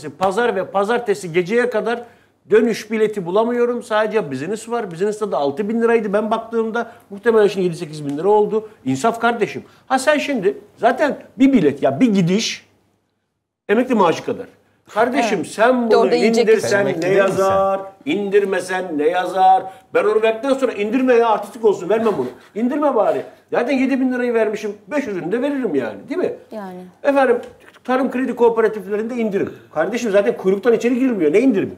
cumartesi, pazar ve pazartesi geceye kadar dönüş bileti bulamıyorum. Sadece business var. Business'ta da 6 bin liraydı. Ben baktığımda muhtemelen şimdi 7-8 bin lira oldu. İnsaf kardeşim. Ha sen şimdi zaten bir bilet ya bir gidiş emekli maaşı kadar. Kardeşim evet. sen bunu Doğru, indirsen ne yazar, sen. indirmesen ne yazar. Ben onu verdikten sonra indirme ya artistik olsun vermem bunu. İndirme bari. Zaten 7 bin lirayı vermişim 500'ünü de veririm yani değil mi? Yani. Efendim Tarım kredi kooperatiflerinde indirim. Kardeşim zaten kuyruktan içeri girilmiyor. Ne indirimi?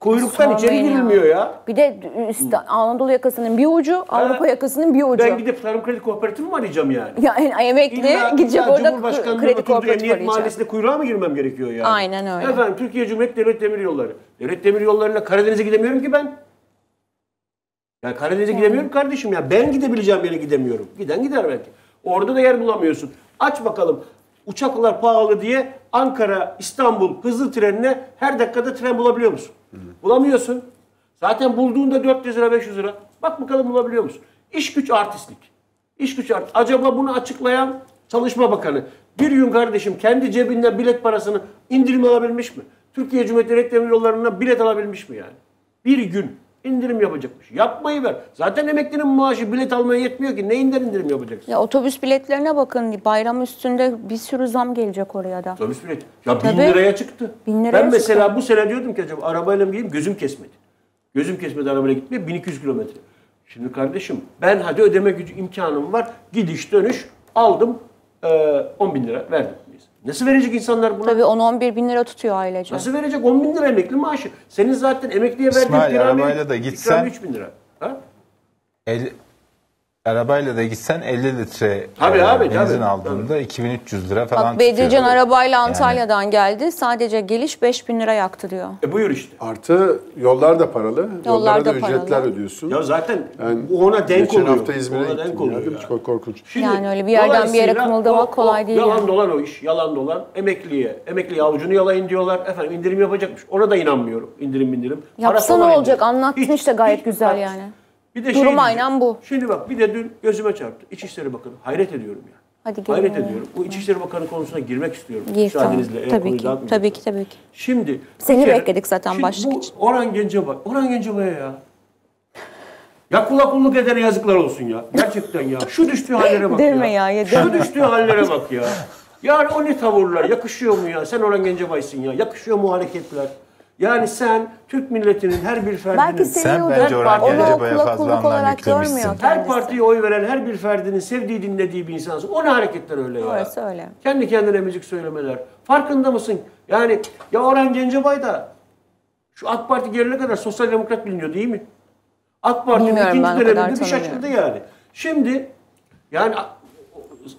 Kuyruktan Sormayın içeri girilmiyor ya. Bir de üst, Anadolu yakasının bir ucu, Avrupa yakasının bir ucu. Ben gidip tarım kredi kooperatifi mi arayacağım yani? Yani emekli İlla, gidecek orada kredi kooperatifi Emniyet kuyruğa mı girmem gerekiyor yani? Aynen öyle. Efendim Türkiye Cumhuriyeti Devlet Demir Yolları. Devlet Demir Yolları'na Karadeniz'e gidemiyorum ki ben. Yani Karadeniz'e yani. gidemiyorum kardeşim ya. Ben gidebileceğim yere gidemiyorum. Giden gider belki. Orada da yer bulamıyorsun. Aç bakalım uçaklar pahalı diye Ankara, İstanbul hızlı trenine her dakikada tren bulabiliyor musun? Hı. Bulamıyorsun. Zaten bulduğunda 400 lira 500 lira. Bak bakalım bulabiliyor musun? İş güç artistlik. İş güç art. Acaba bunu açıklayan Çalışma Bakanı bir gün kardeşim kendi cebinden bilet parasını indirim alabilmiş mi? Türkiye Cumhuriyeti Reklam Yolları'ndan bilet alabilmiş mi yani? Bir gün indirim yapacakmış. Yapmayı ver. Zaten emeklinin maaşı bilet almaya yetmiyor ki. Neyinden indirim yapacaksın? Ya otobüs biletlerine bakın. Bayram üstünde bir sürü zam gelecek oraya da. Otobüs bilet. Ya e Tabii, bin liraya çıktı. Bin liraya ben mesela çıktı. bu sene diyordum ki acaba arabayla mı gideyim? Gözüm kesmedi. Gözüm kesmedi arabayla gitmeye. 1200 kilometre. Şimdi kardeşim ben hadi ödeme gücü imkanım var. Gidiş dönüş aldım. 10 ee, bin lira verdim. Nasıl verecek insanlar bunu? Tabii 10-11 bin lira tutuyor ailece. Nasıl verecek? 10 bin lira emekli maaşı. Senin zaten emekliye verdiğin İsmail, pirami, arabayla da gitsen, 3 bin lira. Ha? Arabayla da gitsen 50 litre Tabii e, abi, benzin tabii, aldığında 2300 lira falan Bak, tutuyor. Bediüzcan arabayla Antalya'dan geldi. Sadece geliş 5000 lira yaktı diyor. E buyur işte. Artı yollar da paralı. Yollar Yollara da, da paralı. ücretler ödüyorsun. Ya zaten Yani bu ona denk geçen oluyor. hafta İzmir'e Ona denk gittim. ya, ya. Çok korkunç. Şimdi Yani öyle bir yerden bir yere dolayısıyla kımıldamak kolay değil Yalan yani. dolan o iş. Yalan dolan. Emekliye. Emekliye avucunu yalayın diyorlar. Efendim indirim yapacakmış. Ona da inanmıyorum. İndirim indirim. Parası Yapsa ne olacak? Anlattın Hiç, işte gayet hiç güzel parası. yani. Bir de şey Durum şey aynen bu. Şimdi bak bir de dün gözüme çarptı. İçişleri Bakanı. Hayret ediyorum ya. Yani. Hadi girelim. Hayret ediyorum. Bu İçişleri Bakanı konusuna girmek istiyorum. Gir, Müsaadenizle. Tamam. Tabii, ki, tabii ki, tabii ki. Şimdi. Seni kere, bekledik zaten şimdi bu Orhan Gencebay. Orhan Gencebay'a ya. Ya kulak kulluk edene yazıklar olsun ya. Gerçekten ya. Şu düştüğü hallere bak deme ya. ya deme. Şu düştüğü hallere bak ya. Yani o ne tavırlar? Yakışıyor mu ya? Sen Orhan Gencebay'sın ya. Yakışıyor mu hareketler? Yani sen Türk milletinin her bir ferdinin... Belki seviyordur. Sen bence Orhan Gencebay'a fazla anlam yüklemişsin. Her partiye oy veren her bir ferdinin sevdiği, dinlediği bir insansın. O ne hareketler öyle ya? Orası öyle. Kendi kendine müzik söylemeler. Farkında mısın? Yani ya Orhan Gencebay da şu AK Parti gelene kadar sosyal demokrat biliniyor değil mi? AK Parti'nin ikinci döneminde bir şaşırdı yani. Şimdi yani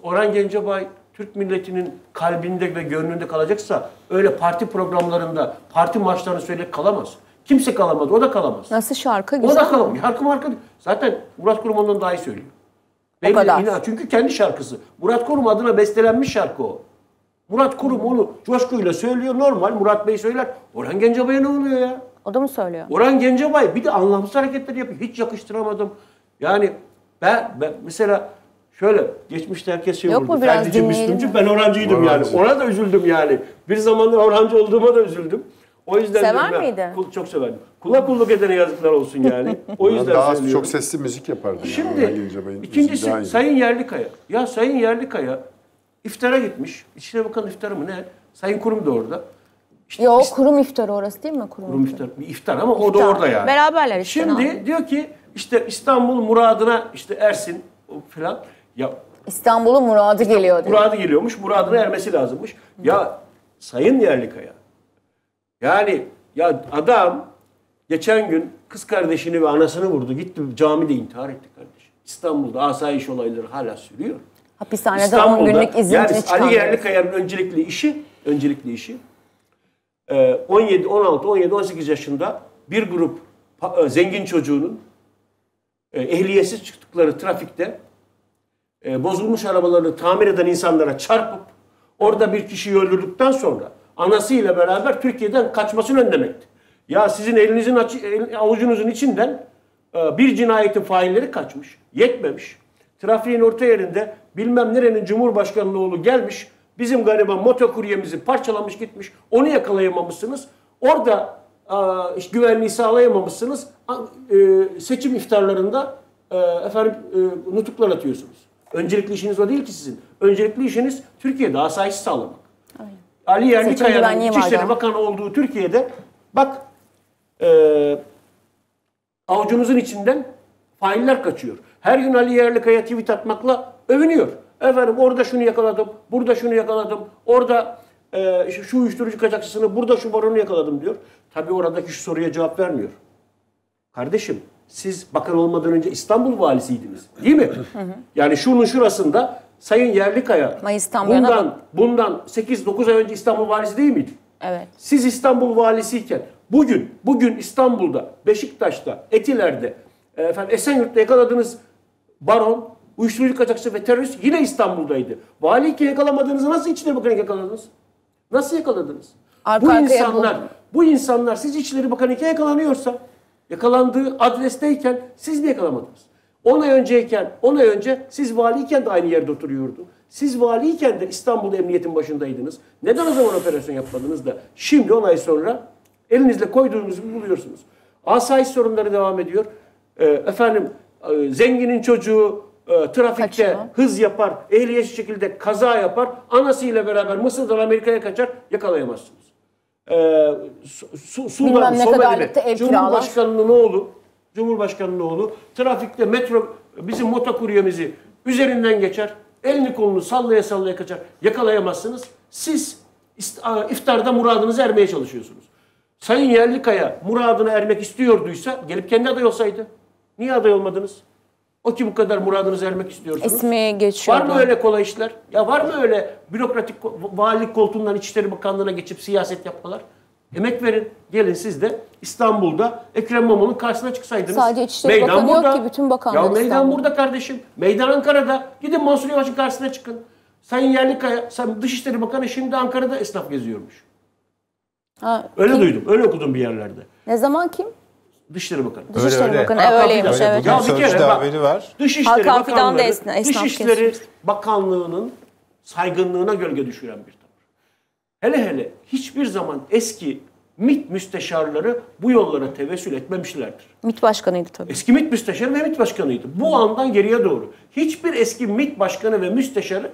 Orhan Gencebay Türk milletinin kalbinde ve gönlünde kalacaksa öyle parti programlarında parti maçlarını söyleyip kalamaz. Kimse kalamaz, o da kalamaz. Nasıl şarkı? Güzel. O da kalamaz. Şarkı marka Zaten Murat Kurum ondan daha iyi söylüyor. Benim o kadar. Inan, çünkü kendi şarkısı. Murat Kurum adına bestelenmiş şarkı o. Murat Kurum onu coşkuyla söylüyor. Normal Murat Bey söyler. Orhan Gencebay'a ne oluyor ya? O da mı söylüyor? Orhan Gencebay bir de anlamsız hareketler yapıyor. Hiç yakıştıramadım. Yani ben, ben mesela Şöyle geçmişte herkes şey Yok olurdu. Ferdici, Müslümcü ben Orhancıydım yani. Ona da üzüldüm yani. Bir zamanlar orancı olduğuma da üzüldüm. O yüzden Sever ben, miydi? çok severdim. Kula kulluk edene yazıklar olsun yani. O yüzden daha söylüyorum. çok sesli müzik yapardı. Şimdi yani. ikincisi Sayın Yerlikaya. Ya Sayın Yerlikaya iftara gitmiş. İçine bakan iftarı mı ne? Sayın Kurum da orada. İşte Yo işte, kurum iftarı orası değil mi? Kurum, kurum iftarı. Bir iftar ama iftar. o da orada yani. Beraberler işte. Şimdi abi. diyor ki işte İstanbul muradına işte Ersin falan. Ya İstanbul'un muradı İstanbul, geliyor. Muradı geliyormuş. Muradına ermesi lazımmış. Ya Sayın Yerlikaya yani ya adam geçen gün kız kardeşini ve anasını vurdu. Gitti camide intihar etti kardeş. İstanbul'da asayiş olayları hala sürüyor. Hapishanede İstanbul'da, 10 günlük izin yani Ali Yerlikaya'nın öncelikli işi, öncelikli işi 17, 16, 17, 18 yaşında bir grup e, zengin çocuğunun e, ehliyetsiz çıktıkları trafikte e, bozulmuş arabalarını tamir eden insanlara çarpıp orada bir kişiyi öldürdükten sonra anasıyla beraber Türkiye'den kaçmasını önlemekti. Ya sizin elinizin açı, el, avucunuzun içinden e, bir cinayetin failleri kaçmış. Yetmemiş. Trafiğin orta yerinde bilmem nerenin Cumhurbaşkanı'nın oğlu gelmiş. Bizim gariban motokuryemizi parçalamış gitmiş. Onu yakalayamamışsınız. Orada e, güvenliği sağlayamamışsınız. E, seçim iftarlarında e, efendim e, nutuklar atıyorsunuz. Öncelikli işiniz o değil ki sizin. Öncelikli işiniz Türkiye daha sahipsiz sağlamak. Aynen. Ali Yerlikaya'nın İçişleri Bakanı olduğu Türkiye'de bak e, avucunuzun içinden failler kaçıyor. Her gün Ali Yerlikaya tweet atmakla övünüyor. Efendim orada şunu yakaladım, burada şunu yakaladım, orada e, şu uyuşturucu kaçakçısını, burada şu baronu yakaladım diyor. Tabii oradaki şu soruya cevap vermiyor. Kardeşim siz bakan olmadan önce İstanbul valisiydiniz değil mi? yani şunun şurasında Sayın Yerlikaya Mayıs'tan bundan, bundan 8-9 ay önce İstanbul valisi değil miydi? Evet. Siz İstanbul valisiyken bugün bugün İstanbul'da, Beşiktaş'ta, Etiler'de, efendim Esenyurt'ta yakaladığınız baron, uyuşturucu kaçakçısı ve terörist yine İstanbul'daydı. Valiyken yakalamadığınızı nasıl İçişleri Bakanı yakaladınız? Nasıl yakaladınız? Arka bu insanlar, bu insanlar siz İçişleri Bakanı yakalanıyorsa Yakalandığı adresteyken siz mi yakalamadınız? 10 ay önceyken, 10 ay önce siz valiyken de aynı yerde oturuyordu. Siz valiyken de İstanbul Emniyet'in başındaydınız. Neden o zaman operasyon yapmadınız da şimdi 10 ay sonra elinizle koyduğunuzu buluyorsunuz. Asayiş sorunları devam ediyor. Ee, efendim e, zenginin çocuğu e, trafikte Kaçıyor. hız yapar, ehliyetsiz şekilde kaza yapar. Anasıyla beraber Mısır'dan Amerika'ya kaçar yakalayamazsınız e, Su Sudan Bilmem ne kadarlıkta ev Cumhurbaşkanı'nın oğlu Cumhurbaşkanı'nın oğlu trafikte metro bizim motokuryemizi üzerinden geçer. Elini kolunu sallaya sallaya kaçar. Yakalayamazsınız. Siz iftarda muradınıza ermeye çalışıyorsunuz. Sayın Yerlikaya muradına ermek istiyorduysa gelip kendi aday olsaydı. Niye aday olmadınız? O ki bu kadar muradınızı ermek istiyorsunuz. İsmi geçiyor. Var mı öyle kolay işler? Ya var mı öyle bürokratik valilik koltuğundan İçişleri Bakanlığı'na geçip siyaset yapmalar? Emek verin. Gelin siz de İstanbul'da Ekrem İmamoğlu'nun karşısına çıksaydınız. Sadece İçişleri meydan Bakanı burada. yok ki bütün bakanlar Ya meydan İstanbul. burada kardeşim. Meydan Ankara'da. Gidin Mansur Yavaş'ın karşısına çıkın. Sayın Yerlikaya, sen Dışişleri Bakanı şimdi Ankara'da esnaf geziyormuş. Ha, öyle kim? duydum, öyle okudum bir yerlerde. Ne zaman kim? Dışişleri Bakanı. Dışişleri öyle, Bakanı öyle. öyleymiş evet. Ya bir kere bak, var. Dışişleri Hakan Fidan da esna, esnaf Dışişleri kesin. Bakanlığı'nın saygınlığına gölge düşüren bir tavır. Hele hele hiçbir zaman eski MİT müsteşarları bu yollara tevessül etmemişlerdir. MİT başkanıydı tabii. Eski MİT müsteşarı ve MİT başkanıydı. Bu andan geriye doğru. Hiçbir eski MİT başkanı ve müsteşarı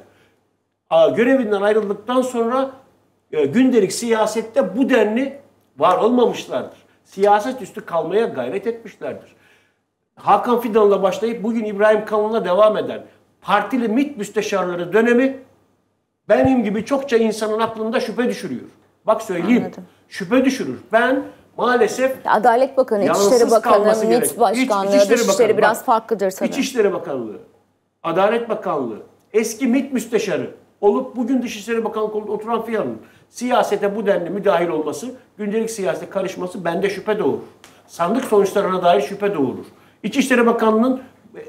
görevinden ayrıldıktan sonra e, gündelik siyasette bu denli var olmamışlardır siyaset üstü kalmaya gayret etmişlerdir. Hakan Fidan'la başlayıp bugün İbrahim Kalın'la devam eden partili MİT müsteşarları dönemi benim gibi çokça insanın aklında şüphe düşürüyor. Bak söyleyeyim. Anladım. Şüphe düşürür. Ben maalesef Adalet Bakanı, İçişleri Bakanı, MİT Başkanlığı, İç, İçişleri Dışişleri biraz Bak, farklıdır sanırım. İçişleri Bakanlığı, Adalet Bakanlığı, eski MİT müsteşarı olup bugün Dışişleri Bakanlığı oturan Fiyan'ın siyasete bu denli müdahil olması, gündelik siyasete karışması bende şüphe doğurur. Sandık sonuçlarına dair şüphe doğurur. İçişleri Bakanlığı'nın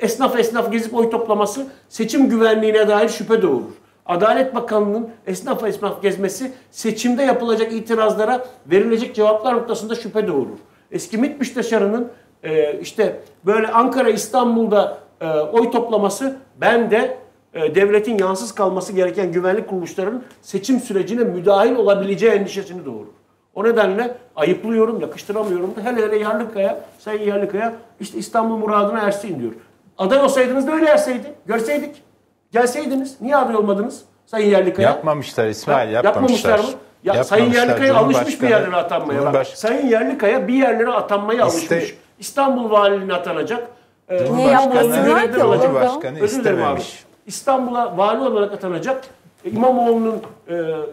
esnaf esnaf gezip oy toplaması seçim güvenliğine dair şüphe doğurur. Adalet Bakanlığı'nın esnaf esnaf gezmesi seçimde yapılacak itirazlara verilecek cevaplar noktasında şüphe doğurur. Eski MİT müsteşarının e, işte böyle Ankara İstanbul'da e, oy toplaması bende e, devletin yansız kalması gereken güvenlik kuruluşlarının seçim sürecine müdahil olabileceği endişesini doğurur. O nedenle ayıplıyorum yakıştıramıyorum da hele hele Yarlıkaya, Sayın Yarlıkaya işte İstanbul muradına ersin diyor. Aday olsaydınız da öyle erseydi. Görseydik. Gelseydiniz. Niye aday olmadınız? Sayın Yerlikaya. Yapmamışlar İsmail, yapmamışlar. Yapmamışlar mı? Ya yapmamışlar. Sayın Yerlikaya alışmış bir yerlere atanmaya. Cumhurbaş... Bak. Sayın Yerlikaya bir yerlere atanmaya İste... alışmış. İstanbul valiliğine atanacak. E, Cumhurbaşkanı, Cumhurbaşkanı, Cumhurbaşkanı istememiş. Özür dilerim abi. İstanbul'a vali olarak atanacak e, İmamoğlu'nun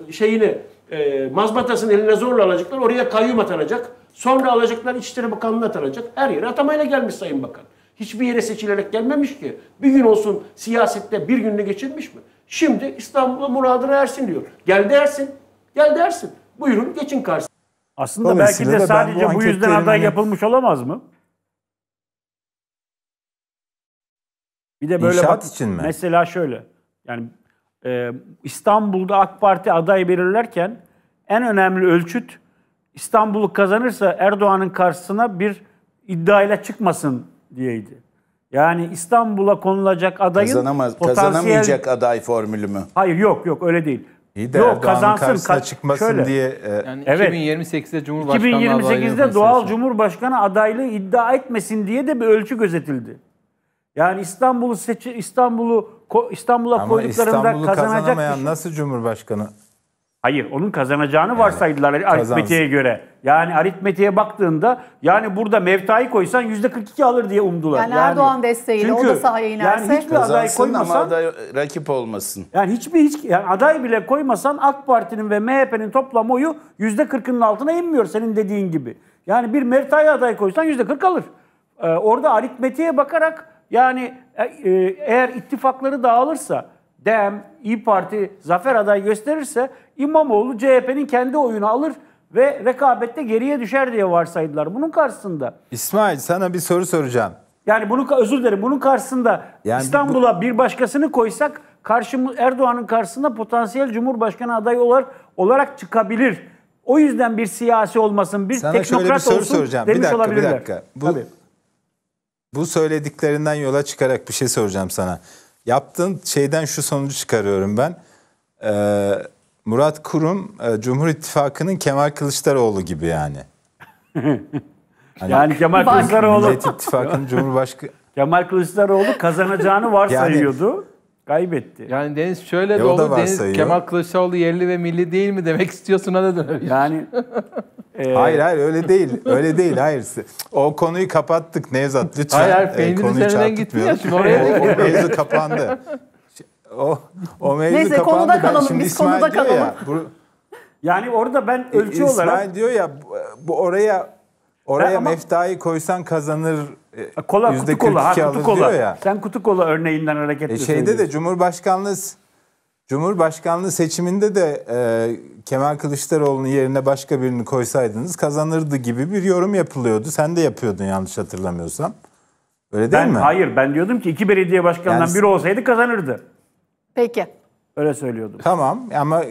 e, şeyini e, mazbatasını eline zorla alacaklar. Oraya kayyum atanacak. Sonra alacaklar İçişleri Bakanlığı atanacak. Her yere atamayla gelmiş Sayın Bakan. Hiçbir yere seçilerek gelmemiş ki. Bir gün olsun siyasette bir gününü geçirmiş mi? Şimdi İstanbul'a muradına ersin diyor. Gel dersin. Gel dersin. Buyurun geçin karşı Aslında belki de sadece bu yüzden aday yapılmış olamaz mı? Bir de böyle İnşaat bak, için mi? Mesela şöyle. Yani e, İstanbul'da AK Parti adayı belirlerken en önemli ölçüt İstanbul'u kazanırsa Erdoğan'ın karşısına bir iddiayla çıkmasın diyeydi. Yani İstanbul'a konulacak adayın Kazanamaz, potansiyel... kazanamayacak aday formülü mü? Hayır yok yok öyle değil. İyi de Yok, kazansın, karşısına çıkmasın şöyle. diye... E, yani 2028'de Cumhurbaşkanı 2028'de doğal Cumhurbaşkanı adaylığı iddia etmesin diye de bir ölçü gözetildi. Yani İstanbul'u seçi İstanbul'u İstanbul'a koyduklarında İstanbul'u kazanacak kişi... nasıl Cumhurbaşkanı? Hayır, onun kazanacağını yani, varsaydılar aritmetiğe göre. Yani aritmetiğe baktığında yani burada Mevta'yı koysan %42 alır diye umdular. Yani, yani Erdoğan desteğiyle çünkü, o da sahaya inerse. Yani hiçbir aday koymasan. Ama aday rakip olmasın. Yani hiçbir hiç, yani aday bile koymasan AK Parti'nin ve MHP'nin toplam oyu %40'ının altına inmiyor senin dediğin gibi. Yani bir Mevta'yı aday koysan %40 alır. Ee, orada aritmetiğe bakarak yani e, e, eğer ittifakları dağılırsa DEM, İyi Parti zafer adayı gösterirse İmamoğlu CHP'nin kendi oyunu alır ve rekabette geriye düşer diye varsaydılar. Bunun karşısında. İsmail sana bir soru soracağım. Yani bunu özür dilerim. Bunun karşısında yani İstanbul'a bu... bir başkasını koysak karşımız Erdoğan'ın karşısında potansiyel Cumhurbaşkanı adayı olarak olarak çıkabilir. O yüzden bir siyasi olmasın, bir Sana teknokrat şöyle bir soru olsun soracağım. bir dakika, Bir dakika. Bu Tabii. Bu söylediklerinden yola çıkarak bir şey soracağım sana. Yaptığın şeyden şu sonucu çıkarıyorum ben. Ee, Murat Kurum e, Cumhur İttifakı'nın Kemal Kılıçdaroğlu gibi yani. Hani yani Kemal Kılıçdaroğlu Millet İttifakı'nın Cumhurbaşkanı Kemal Kılıçdaroğlu kazanacağını varsayıyordu. Yani, Kaybetti. Yani Deniz şöyle e, de oldu. Deniz Kemal Kılıçdaroğlu yerli ve milli değil mi demek istiyorsun da döner. Yani e... hayır hayır öyle değil. Öyle değil. Hayır. O konuyu kapattık Nevzat lütfen. Hayır hayır e, peynirin e, üzerinden gitti şimdi oraya da O mevzu kapandı. O, o mevzu Neyse, kapandı. konuda kalalım. Şimdi Biz İsmail konuda kalalım. Ya, bu, yani orada ben ölçü İsmail olarak... İsmail diyor ya bu, bu oraya Oraya ben ama... meftayı koysan kazanır e, kola, kutu kola, ha, kutu kola. Ya. Sen kutu kola örneğinden hareketle e, Şeyde de Cumhurbaşkanlığı Cumhurbaşkanlığı seçiminde de e, Kemal Kılıçdaroğlu'nun yerine başka birini koysaydınız kazanırdı gibi bir yorum yapılıyordu. Sen de yapıyordun yanlış hatırlamıyorsam. Öyle değil ben, mi? Hayır ben diyordum ki iki belediye başkanından yani, biri olsaydı kazanırdı. Peki. Öyle söylüyordum. Tamam ama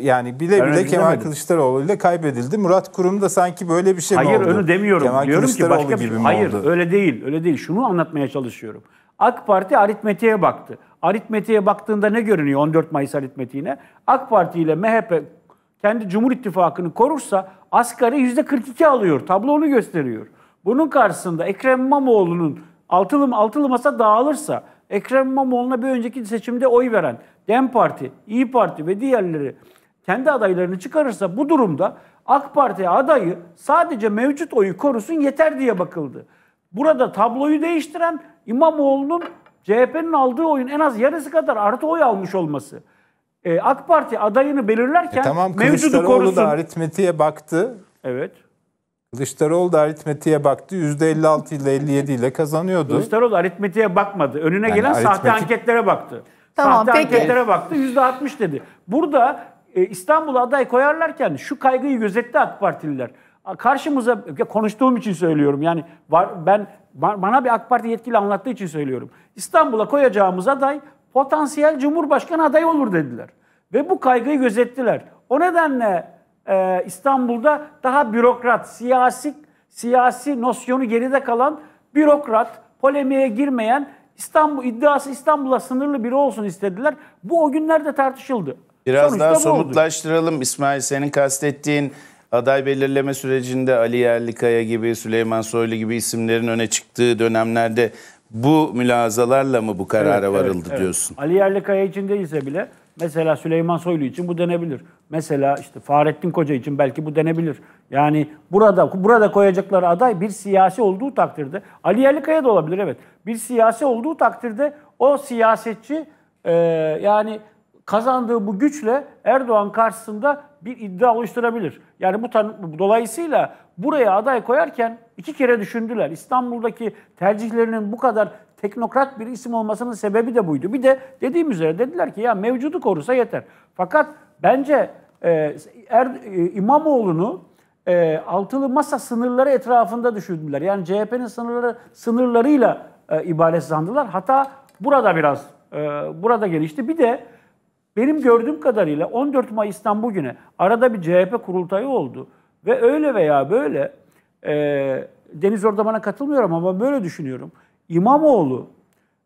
yani bile ben bile Kemal Kılıçdaroğlu ile kaybedildi. Murat Kurum da sanki böyle bir şey hayır, mi oldu? Hayır onu demiyorum. Kemal Diyorum ki başka gibi bir, hayır oldu? öyle değil. Öyle değil. Şunu anlatmaya çalışıyorum. AK Parti aritmetiğe baktı. Aritmetiğe baktığında ne görünüyor 14 Mayıs aritmetiğine? AK Parti ile MHP kendi Cumhur İttifakı'nı korursa asgari %42 alıyor. Tablo onu gösteriyor. Bunun karşısında Ekrem İmamoğlu'nun altılı, altılı masa dağılırsa Ekrem İmamoğlu'na bir önceki seçimde oy veren DEM Parti, İyi Parti ve diğerleri kendi adaylarını çıkarırsa bu durumda AK Parti adayı sadece mevcut oyu korusun yeter diye bakıldı. Burada tabloyu değiştiren İmamoğlu'nun CHP'nin aldığı oyun en az yarısı kadar artı oy almış olması. Ee, AK Parti adayını belirlerken e tamam, mevcudu korusun. Tamam Kılıçdaroğlu da aritmetiğe baktı. Evet. Kılıçdaroğlu da aritmetiğe baktı. %56 ile 57 ile kazanıyordu. Kılıçdaroğlu aritmetiğe bakmadı. Önüne yani gelen aritmetik... sahte anketlere baktı. Tamam, sahte peki. anketlere baktı. %60 dedi. Burada e, İstanbul'a aday koyarlarken şu kaygıyı gözetti AK Partililer. Karşımıza konuştuğum için söylüyorum. Yani var, ben bana bir AK Parti yetkili anlattığı için söylüyorum. İstanbul'a koyacağımız aday potansiyel Cumhurbaşkanı adayı olur dediler. Ve bu kaygıyı gözettiler. O nedenle e, İstanbul'da daha bürokrat, siyasi siyasi nosyonu geride kalan bürokrat, polemiğe girmeyen İstanbul iddiası İstanbul'a sınırlı biri olsun istediler. Bu o günlerde tartışıldı. Biraz Sonuçta daha somutlaştıralım oldu. İsmail senin kastettiğin aday belirleme sürecinde Ali Yerlikaya gibi, Süleyman Soylu gibi isimlerin öne çıktığı dönemlerde bu mülazalarla mı bu karara evet, varıldı evet, diyorsun? Ali Yerlikaya için değilse bile Mesela Süleyman Soylu için bu denebilir. Mesela işte Fahrettin Koca için belki bu denebilir. Yani burada burada koyacakları aday bir siyasi olduğu takdirde Ali Yerlikaya da olabilir evet. Bir siyasi olduğu takdirde o siyasetçi e, yani kazandığı bu güçle Erdoğan karşısında bir iddia oluşturabilir. Yani bu dolayısıyla buraya aday koyarken iki kere düşündüler. İstanbul'daki tercihlerinin bu kadar teknokrat bir isim olmasının sebebi de buydu. Bir de dediğim üzere dediler ki ya mevcudu korusa yeter. Fakat bence e, er, e, İmamoğlu'nu e, altılı masa sınırları etrafında düşündüler. Yani CHP'nin sınırları sınırlarıyla e, ibaret sandılar. Hatta burada biraz e, burada gelişti. Bir de benim gördüğüm kadarıyla 14 Mayıs'tan bugüne arada bir CHP kurultayı oldu. Ve öyle veya böyle e, Deniz orada bana katılmıyorum ama böyle düşünüyorum. İmamoğlu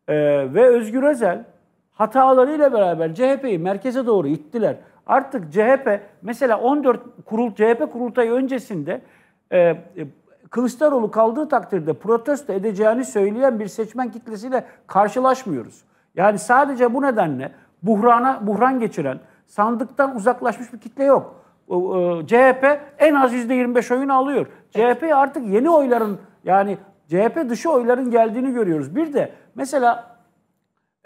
e, ve Özgür Özel hatalarıyla beraber CHP'yi merkeze doğru ittiler. Artık CHP mesela 14 kurul CHP kurultayı öncesinde e, e, Kılıçdaroğlu kaldığı takdirde protesto edeceğini söyleyen bir seçmen kitlesiyle karşılaşmıyoruz. Yani sadece bu nedenle buhrana buhran geçiren, sandıktan uzaklaşmış bir kitle yok. E, e, CHP en az %25 oyunu alıyor. Evet. CHP artık yeni oyların yani CHP dışı oyların geldiğini görüyoruz. Bir de mesela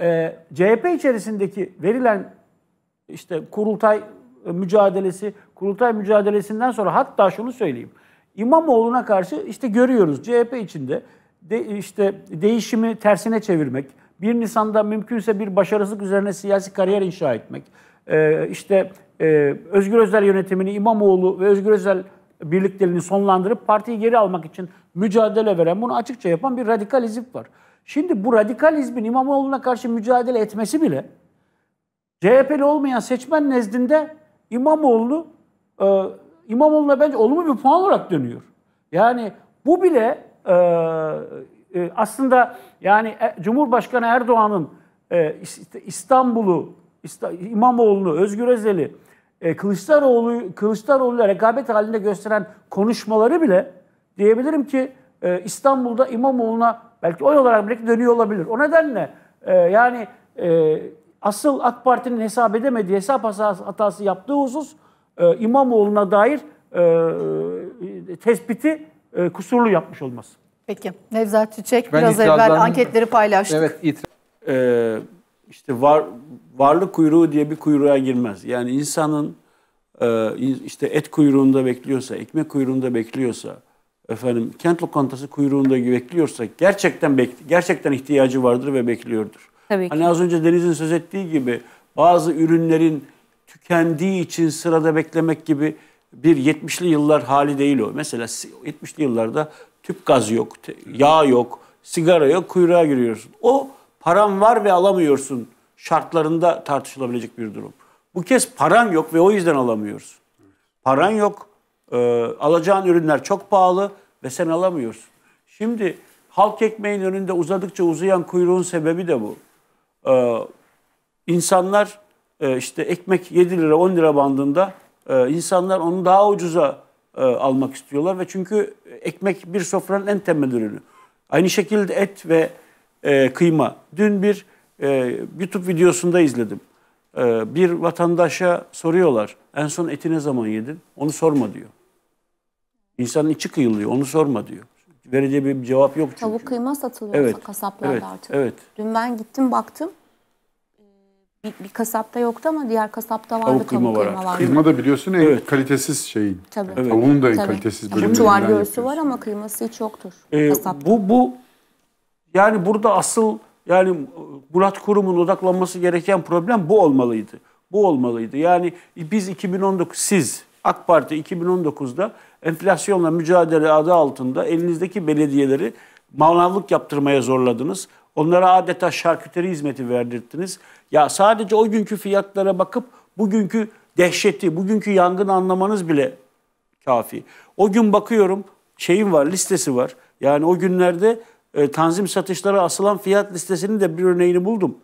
e, CHP içerisindeki verilen işte kurultay mücadelesi, kurultay mücadelesinden sonra hatta şunu söyleyeyim. İmamoğlu'na karşı işte görüyoruz CHP içinde de, işte değişimi tersine çevirmek, 1 Nisan'da mümkünse bir başarısızlık üzerine siyasi kariyer inşa etmek, e, işte e, Özgür Özel yönetimini İmamoğlu ve Özgür Özel birliklerini sonlandırıp partiyi geri almak için mücadele veren, bunu açıkça yapan bir radikal hizip var. Şimdi bu radikal hizbin İmamoğlu'na karşı mücadele etmesi bile CHP'li olmayan seçmen nezdinde İmamoğlu e, İmamoğlu'na bence olumlu bir puan olarak dönüyor. Yani bu bile e, e, aslında yani e, Cumhurbaşkanı Erdoğan'ın e, İstanbul'u İstanbul, İmamoğlu'nu, Özgür Özel'i e, Kılıçdaroğlu Kılıçdaroğlu'yla rekabet halinde gösteren konuşmaları bile diyebilirim ki e, İstanbul'da İmamoğlu'na belki oy olarak bile dönüyor olabilir. O nedenle e, yani e, asıl AK Parti'nin hesap edemediği hesap hatası yaptığı husus e, İmamoğlu'na dair e, tespiti kusurlu yapmış olması. Peki Nevzat Çiçek ben biraz evvel anketleri paylaştık. Evet itiraz. Ee, işte var, varlık kuyruğu diye bir kuyruğa girmez. Yani insanın e, işte et kuyruğunda bekliyorsa, ekmek kuyruğunda bekliyorsa, efendim kent lokantası kuyruğunda bekliyorsa gerçekten bek gerçekten ihtiyacı vardır ve bekliyordur. Tabii ki. Hani az önce Deniz'in söz ettiği gibi bazı ürünlerin tükendiği için sırada beklemek gibi bir 70'li yıllar hali değil o. Mesela 70'li yıllarda tüp gaz yok, yağ yok, sigara yok, kuyruğa giriyorsun. O param var ve alamıyorsun şartlarında tartışılabilecek bir durum. Bu kez paran yok ve o yüzden alamıyorsun. Paran yok, e, alacağın ürünler çok pahalı ve sen alamıyorsun. Şimdi halk ekmeğin önünde uzadıkça uzayan kuyruğun sebebi de bu. E, insanlar e, işte ekmek 7 lira 10 lira bandında e, insanlar onu daha ucuza e, almak istiyorlar ve çünkü ekmek bir sofranın en temel ürünü. Aynı şekilde et ve e, kıyma. Dün bir e, YouTube videosunda izledim. E, bir vatandaşa soruyorlar. En son eti ne zaman yedin? Onu sorma diyor. İnsanın içi kıyılıyor. Onu sorma diyor. Vereceği bir cevap yok çünkü. Tavuk kıyma satılıyor evet, kasaplarda evet, artık. Evet. Dün ben gittim baktım. Ee, bir, bir kasapta yoktu ama diğer kasapta vardı tavuk kıyma, tavuk kıyma var. Kıyma da biliyorsun en evet. kalitesiz şeyin. Tabii. Evet. Tavuğun da en Tabii. kalitesiz bölümü. Çuval göğsü var ama kıyması hiç yoktur. Ee, bu bu yani burada asıl yani e, Murat Kurum'un odaklanması gereken problem bu olmalıydı. Bu olmalıydı. Yani e, biz 2019 siz AK Parti 2019'da enflasyonla mücadele adı altında elinizdeki belediyeleri manavlık yaptırmaya zorladınız. Onlara adeta şarküteri hizmeti verdirttiniz. Ya sadece o günkü fiyatlara bakıp bugünkü dehşeti, bugünkü yangın anlamanız bile kafi. O gün bakıyorum şeyim var, listesi var. Yani o günlerde e, tanzim satışlara asılan fiyat listesinin de bir örneğini buldum.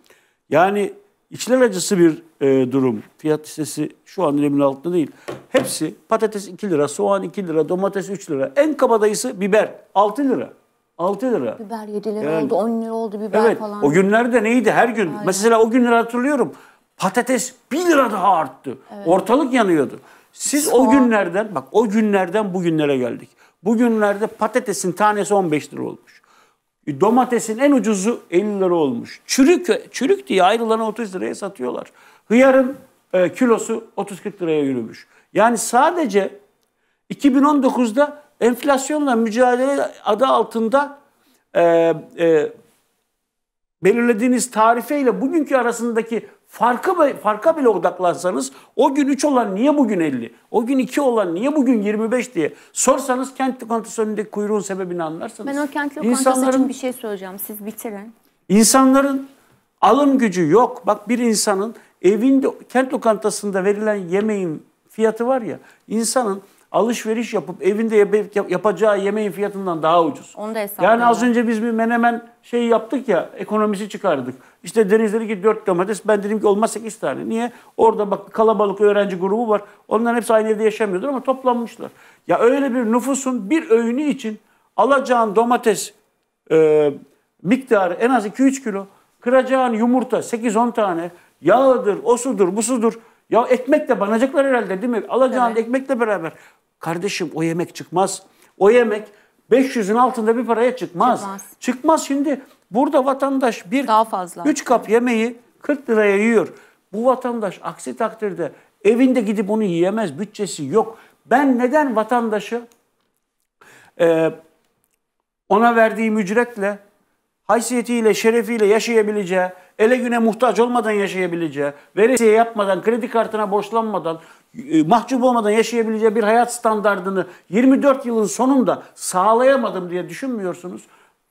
Yani içler acısı bir e, durum. Fiyat listesi şu an önemin altında değil. Hepsi patates 2 lira, soğan 2 lira, domates 3 lira. En kabadayısı biber 6 lira. 6 lira. Biber 7 lira yani, oldu, 10 lira oldu biber evet, falan. O günlerde neydi her gün? Aynen. Mesela o günleri hatırlıyorum. Patates 1 lira daha arttı. Evet. Ortalık yanıyordu. Siz Soğan. o günlerden bak o günlerden bugünlere geldik. Bugünlerde patatesin tanesi 15 lira olmuş. E, domatesin en ucuzu 50 lira olmuş. Çürük, çürük diye ayrılanı 30 liraya satıyorlar. Hıyarın e, kilosu 30-40 liraya yürümüş. Yani sadece 2019'da enflasyonla mücadele adı altında e, e, belirlediğiniz tarifeyle bugünkü arasındaki Farkı, farka bile odaklansanız o gün 3 olan niye bugün 50? O gün 2 olan niye bugün 25 diye sorsanız kent lokantası önündeki kuyruğun sebebini anlarsınız. Ben o kent lokantası için bir şey söyleyeceğim. Siz bitirin. İnsanların alım gücü yok. Bak bir insanın evinde kent lokantasında verilen yemeğin fiyatı var ya insanın alışveriş yapıp evinde yap, yapacağı yemeğin fiyatından daha ucuz. Onu da hesapladım. Yani az önce biz bir menemen şey yaptık ya ekonomisi çıkardık. İşte Deniz dedi ki 4 domates. Ben dedim ki olmaz 8 tane. Niye? Orada bak kalabalık öğrenci grubu var. Onların hepsi aynı evde yaşamıyordur ama toplanmışlar. Ya öyle bir nüfusun bir öğünü için alacağın domates e, miktarı en az 2-3 kilo. Kıracağın yumurta 8-10 tane. yağdır, osudur, busudur. Ya ekmek de banacaklar herhalde değil mi? Alacağın evet. ekmekle beraber. Kardeşim o yemek çıkmaz. O yemek 500'ün altında bir paraya çıkmaz. Çıkmaz, çıkmaz şimdi. Burada vatandaş bir daha fazla. 3 kap yemeği 40 liraya yiyor. Bu vatandaş aksi takdirde evinde gidip onu yiyemez, bütçesi yok. Ben neden vatandaşı e, ona verdiği ücretle haysiyetiyle, şerefiyle yaşayabileceği, ele güne muhtaç olmadan yaşayabileceği, veresiye yapmadan, kredi kartına borçlanmadan, e, mahcup olmadan yaşayabileceği bir hayat standartını 24 yılın sonunda sağlayamadım diye düşünmüyorsunuz.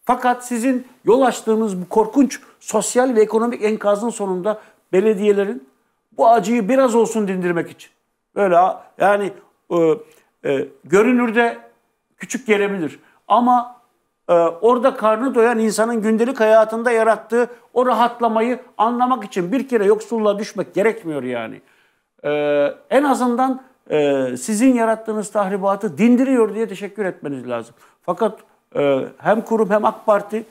Fakat sizin yol açtığınız bu korkunç sosyal ve ekonomik enkazın sonunda belediyelerin bu acıyı biraz olsun dindirmek için. Böyle yani e, e, görünürde küçük gelebilir ama e, orada karnı doyan insanın gündelik hayatında yarattığı o rahatlamayı anlamak için bir kere yoksulluğa düşmek gerekmiyor yani. E, en azından e, sizin yarattığınız tahribatı dindiriyor diye teşekkür etmeniz lazım. Fakat ee, hem kurum hem AK Parti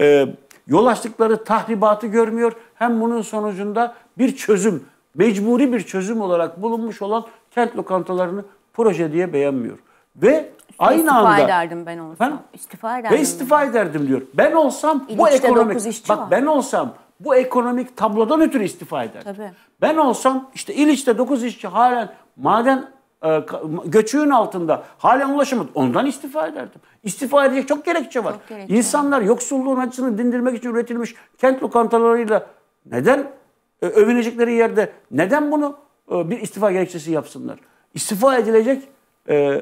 e, yol açtıkları tahribatı görmüyor. Hem bunun sonucunda bir çözüm, mecburi bir çözüm olarak bulunmuş olan kent lokantalarını proje diye beğenmiyor. Ve işte aynı anda... İstifa ederdim ben olsam. Efendim? İstifa ederdim. Ve istifa ben. ederdim diyor. Ben olsam İliç'te bu ekonomik... Bak var. ben olsam bu ekonomik tablodan ötürü istifa ederdim. Tabii. Ben olsam işte İliç'te 9 işçi halen maden e, göçüğün altında halen ulaşamadı. Ondan istifa ederdim. İstifa edecek çok gerekçe var. Çok gerekçe. İnsanlar yoksulluğun acısını dindirmek için üretilmiş kent lokantalarıyla neden e, övünecekleri yerde neden bunu e, bir istifa gerekçesi yapsınlar? İstifa edilecek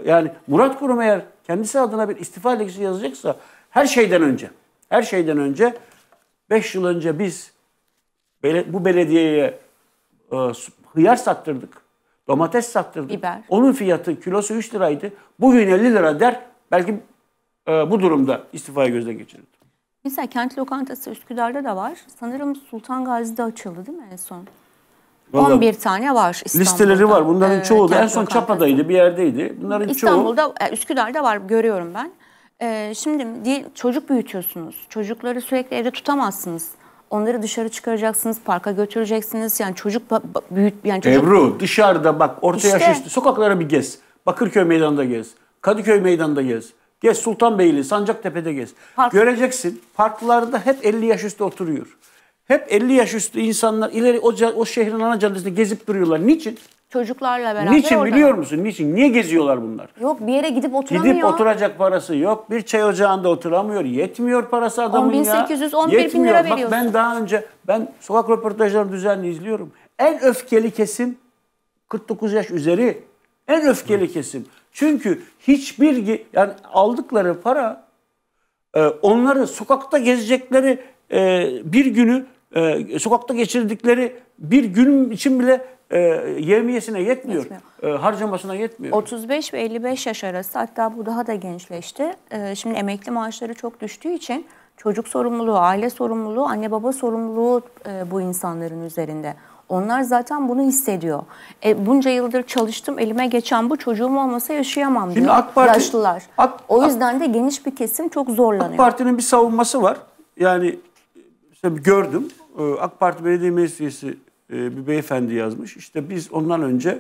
yani Murat Kurum eğer kendisi adına bir istifa gerekçesi yazacaksa her şeyden önce her şeyden önce 5 yıl önce biz bu belediyeye hıyar sattırdık Domates sattırdık. Biber. Onun fiyatı kilosu 3 liraydı. Bugün 50 lira der. Belki e, bu durumda istifaya gözden geçirir. Mesela kent lokantası Üsküdar'da da var. Sanırım Sultan Gazi'de açıldı değil mi en son? Vallahi 11 tane var İstanbul'da. Listeleri var. Bunların çoğu da en son Çapa'daydı, bir yerdeydi. Bunların İstanbul'da, çoğu... E, Üsküdar'da var görüyorum ben. Ee, şimdi çocuk büyütüyorsunuz. Çocukları sürekli evde tutamazsınız. Onları dışarı çıkaracaksınız, parka götüreceksiniz. Yani çocuk büyüt yani çocuk... Ebru dışarıda bak orta işte... yaş üstü sokaklara bir gez. Bakırköy meydanında gez. Kadıköy meydanında gez. Gez Sultanbeyli, Sancaktepe'de gez. Park... Göreceksin parklarda hep 50 yaş üstü oturuyor. Hep 50 yaş üstü insanlar ileri o, o şehrin ana caddesinde gezip duruyorlar. Niçin? Çocuklarla beraber Niçin orada. biliyor musun? Niçin? Niye geziyorlar bunlar? Yok bir yere gidip oturamıyor. Gidip oturacak parası yok. Bir çay ocağında oturamıyor. Yetmiyor parası adamın 10, ya. 11 11.000 lira veriyorsun. Bak ben daha önce ben sokak röportajlarını düzenli izliyorum. En öfkeli kesim 49 yaş üzeri. En öfkeli Hı. kesim. Çünkü hiçbir yani aldıkları para e, onları sokakta gezecekleri e, bir günü e, sokakta geçirdikleri bir gün için bile e, yevmiyesine yetmiyor. yetmiyor. E, harcamasına yetmiyor. 35 ve 55 yaş arası hatta bu daha da gençleşti. E, şimdi emekli maaşları çok düştüğü için çocuk sorumluluğu, aile sorumluluğu, anne baba sorumluluğu e, bu insanların üzerinde. Onlar zaten bunu hissediyor. E, bunca yıldır çalıştım, elime geçen bu çocuğum olmasa yaşayamam Şimdi diyor AK Parti, yaşlılar. AK, o yüzden AK, de geniş bir kesim çok zorlanıyor. AK Parti'nin bir savunması var. Yani işte gördüm. AK Parti Belediye Meclisi e, bir beyefendi yazmış. İşte biz ondan önce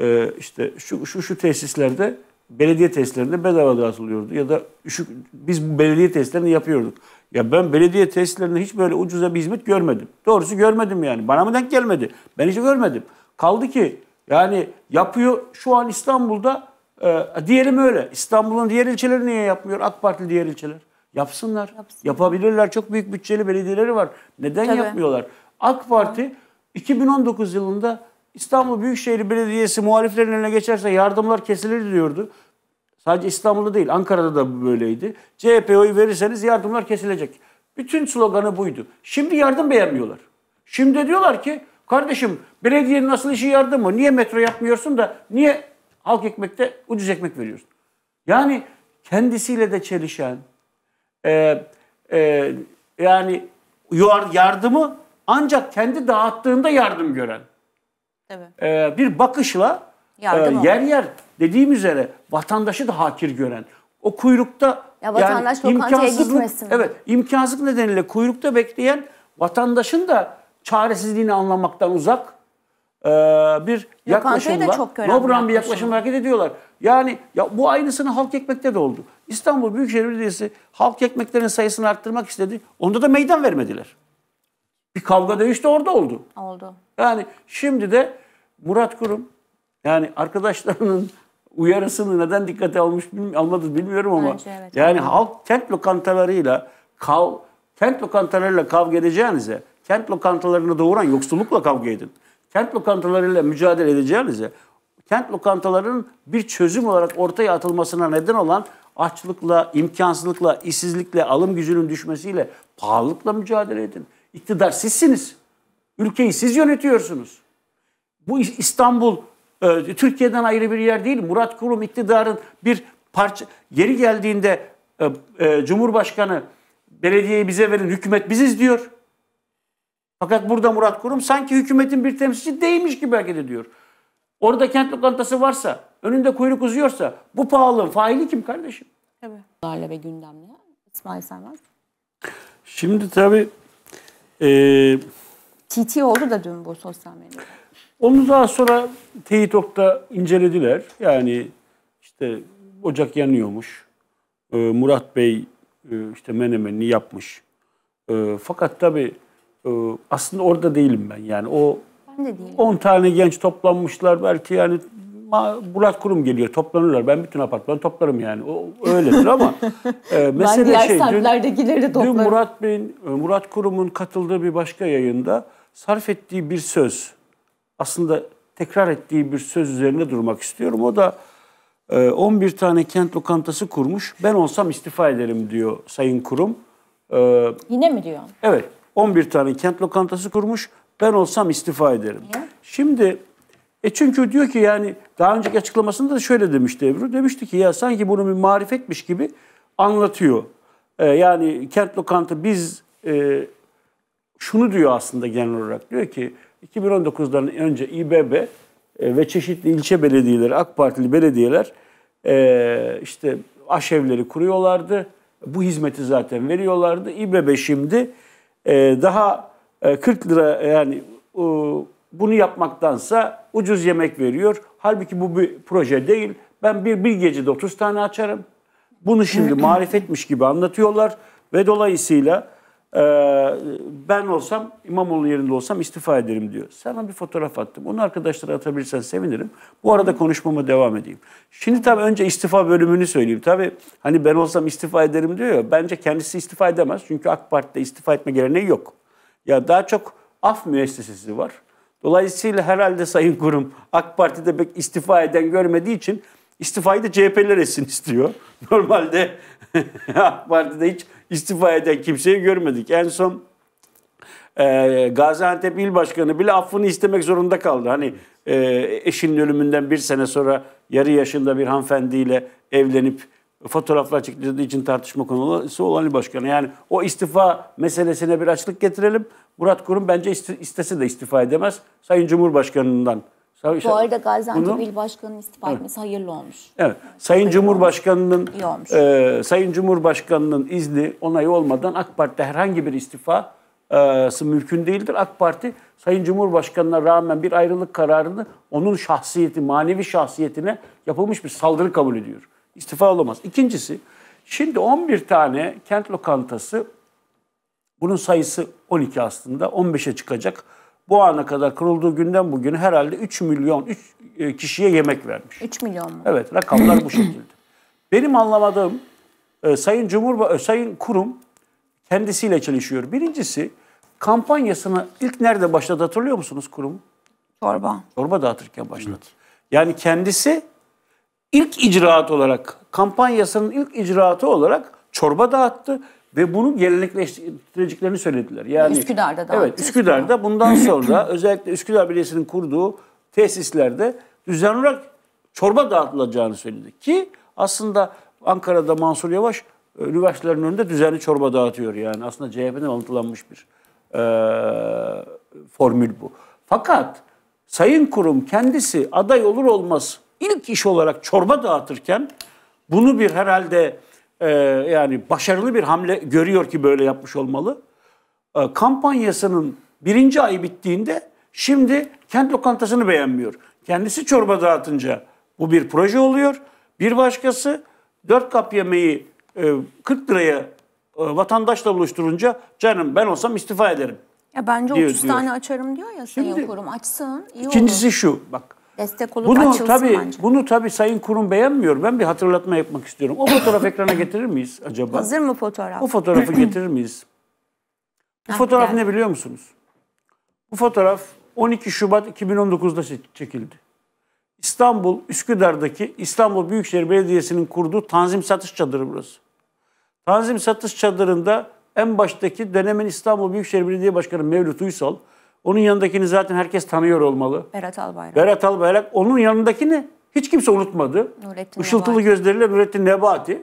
e, işte şu şu şu tesislerde belediye tesislerinde bedava dağıtılıyordu ya da şu, biz bu belediye tesislerini yapıyorduk. Ya ben belediye tesislerinde hiç böyle ucuza bir hizmet görmedim. Doğrusu görmedim yani. Bana mı denk gelmedi? Ben hiç görmedim. Kaldı ki yani yapıyor şu an İstanbul'da e, diyelim öyle. İstanbul'un diğer ilçeleri niye yapmıyor? AK Partili diğer ilçeler. Yapsınlar. Yapsınlar. Yapabilirler. Çok büyük bütçeli belediyeleri var. Neden Tabii. yapmıyorlar? AK Parti 2019 yılında İstanbul Büyükşehir Belediyesi muhaliflerin eline geçerse yardımlar kesilir diyordu. Sadece İstanbul'da değil, Ankara'da da böyleydi. CHP'ye oy verirseniz yardımlar kesilecek. Bütün sloganı buydu. Şimdi yardım beğenmiyorlar. Şimdi diyorlar ki kardeşim belediyenin nasıl işi yardım mı? Niye metro yapmıyorsun da niye halk ekmekte ucuz ekmek veriyorsun? Yani kendisiyle de çelişen, e, e, yani yardımı ancak kendi dağıttığında yardım gören E, bir bakışla e, yer yer dediğim üzere vatandaşı da hakir gören o kuyrukta ya yani imkansızlık, Evet imkansızlık nedeniyle kuyrukta bekleyen vatandaşın da çaresizliğini anlamaktan uzak e, bir yaklaşımla, nobran bir yaklaşım hareket ediyorlar. Yani ya bu aynısını halk ekmekte de oldu. İstanbul Büyükşehir Belediyesi halk ekmeklerin sayısını arttırmak istedi. Onda da meydan vermediler. Bir kavga dövüş de orada oldu. Oldu. Yani şimdi de Murat Kurum yani arkadaşlarının uyarısını neden dikkate almış almadı bilmiyorum ama Bence evet, yani evet. halk kent lokantalarıyla kav kent lokantalarıyla kavga edeceğinize kent lokantalarını doğuran yoksullukla kavga edin. Kent lokantalarıyla mücadele edeceğinize kent lokantalarının bir çözüm olarak ortaya atılmasına neden olan açlıkla, imkansızlıkla, işsizlikle, alım gücünün düşmesiyle pahalılıkla mücadele edin. İktidar sizsiniz. Ülkeyi siz yönetiyorsunuz. Bu İstanbul e, Türkiye'den ayrı bir yer değil. Murat Kurum iktidarın bir parça geri geldiğinde e, e, Cumhurbaşkanı belediyeyi bize verin hükümet biziz diyor. Fakat burada Murat Kurum sanki hükümetin bir temsilci değilmiş gibi hareket ediyor. Orada kent lokantası varsa, önünde kuyruk uzuyorsa bu pahalılığın faili kim kardeşim? Evet. Ve gündemle. İsmail Selmez. Şimdi tabii ee, TT oldu da dün bu sosyal medyada. Onu daha sonra TikTok'ta incelediler. Yani işte ocak yanıyormuş. Ee, Murat Bey e, işte menemenini yapmış. E, fakat tabii e, aslında orada değilim ben. Yani o ben de 10 tane genç toplanmışlar belki yani Murat Kurum geliyor toplanırlar. Ben bütün apartmanı toplarım yani. O öyledir ama e, mesele ben diğer şey dün, toplarım. Dün Murat Bey'in e, Murat Kurum'un katıldığı bir başka yayında sarf ettiği bir söz aslında tekrar ettiği bir söz üzerine durmak istiyorum. O da 11 e, tane kent lokantası kurmuş. Ben olsam istifa ederim diyor Sayın Kurum. E, Yine mi diyor? Evet. 11 tane kent lokantası kurmuş. Ben olsam istifa ederim. Niye? Şimdi e çünkü diyor ki yani daha önceki açıklamasında da şöyle demişti Ebru. Demişti ki ya sanki bunu bir marifetmiş gibi anlatıyor. E, yani kent lokantı biz e, şunu diyor aslında genel olarak. Diyor ki 2019'dan önce İBB e, ve çeşitli ilçe belediyeleri, AK Partili belediyeler e, işte aşevleri kuruyorlardı. Bu hizmeti zaten veriyorlardı. İBB şimdi e, daha 40 e, lira yani bunu yapmaktansa ucuz yemek veriyor. Halbuki bu bir proje değil. Ben bir, bir gecede 30 tane açarım. Bunu şimdi marifetmiş gibi anlatıyorlar ve dolayısıyla e, ben olsam İmamoğlu yerinde olsam istifa ederim diyor. Sana bir fotoğraf attım. Onu arkadaşlara atabilirsen sevinirim. Bu arada konuşmama devam edeyim. Şimdi tabii önce istifa bölümünü söyleyeyim. Tabii hani ben olsam istifa ederim diyor ya. Bence kendisi istifa edemez. Çünkü AK Parti'de istifa etme geleneği yok. Ya daha çok af müessesesi var. Dolayısıyla herhalde Sayın Kurum AK Parti'de pek istifa eden görmediği için istifayı da CHP'ler etsin istiyor. Normalde AK Parti'de hiç istifa eden kimseyi görmedik. En son e, Gaziantep İl Başkanı bile affını istemek zorunda kaldı. Hani e, eşinin ölümünden bir sene sonra yarı yaşında bir hanımefendiyle evlenip fotoğraflar çekildiği için tartışma konusu olan il başkanı. Yani o istifa meselesine bir açlık getirelim. Murat Kurum bence istese de istifa edemez. Sayın Cumhurbaşkanı'ndan. Bu arada Gaziantep Bunu, İl Başkanı'nın istifa evet. etmesi hayırlı olmuş. Evet. Sayın hayırlı Cumhurbaşkanı'nın e, Sayın Cumhurbaşkanı'nın izni, onayı olmadan AK Parti'de herhangi bir istifası e, mümkün değildir. AK Parti Sayın Cumhurbaşkanı'na rağmen bir ayrılık kararını onun şahsiyeti, manevi şahsiyetine yapılmış bir saldırı kabul ediyor. İstifa olamaz. İkincisi şimdi 11 tane kent lokantası bunun sayısı 12 aslında 15'e çıkacak. Bu ana kadar kurulduğu günden bugün herhalde 3 milyon 3 e, kişiye yemek vermiş. 3 milyon mu? Evet rakamlar bu şekilde. Benim anlamadığım e, Sayın Cumhurba e, Sayın Kurum kendisiyle çalışıyor. Birincisi kampanyasını ilk nerede başladı hatırlıyor musunuz kurum? Çorba. Çorba dağıtırken başladı. Evet. Yani kendisi ilk icraat olarak, kampanyasının ilk icraatı olarak çorba dağıttı ve bunu gelenekleştireceklerini söylediler. Yani Üsküdar'da da. Evet, Üsküdar'da bundan sonra özellikle Üsküdar Belediyesi'nin kurduğu tesislerde düzenli olarak çorba dağıtılacağını söyledi ki aslında Ankara'da Mansur Yavaş e, üniversitelerin önünde düzenli çorba dağıtıyor yani. Aslında CHP'den alıntılanmış bir e, formül bu. Fakat sayın kurum kendisi aday olur olmaz ilk iş olarak çorba dağıtırken bunu bir herhalde e, yani başarılı bir hamle görüyor ki böyle yapmış olmalı. E, kampanyasının birinci ayı bittiğinde şimdi kent lokantasını beğenmiyor. Kendisi çorba dağıtınca bu bir proje oluyor. Bir başkası dört kap yemeği e, 40 liraya e, vatandaşla buluşturunca canım ben olsam istifa ederim. Ya bence diyor, 30 diyor. tane açarım diyor ya sen sayın açsın iyi ikincisi olur. şu bak destek olup bunu, açılsın tabii, bence. Bunu tabii Sayın Kurum beğenmiyor. Ben bir hatırlatma yapmak istiyorum. O fotoğraf ekrana getirir miyiz acaba? Hazır mı fotoğraf? O fotoğrafı getirir miyiz? Bu fotoğraf ne biliyor musunuz? Bu fotoğraf 12 Şubat 2019'da çekildi. İstanbul, Üsküdar'daki İstanbul Büyükşehir Belediyesi'nin kurduğu Tanzim Satış Çadırı burası. Tanzim Satış Çadırı'nda en baştaki dönemin İstanbul Büyükşehir Belediye Başkanı Mevlüt Uysal, onun yanındakini zaten herkes tanıyor olmalı. Berat Albayrak. Berat Albayrak. Onun yanındakini hiç kimse unutmadı. Nurettin Işıltılı Nebati. gözleriyle Nurettin Nebati.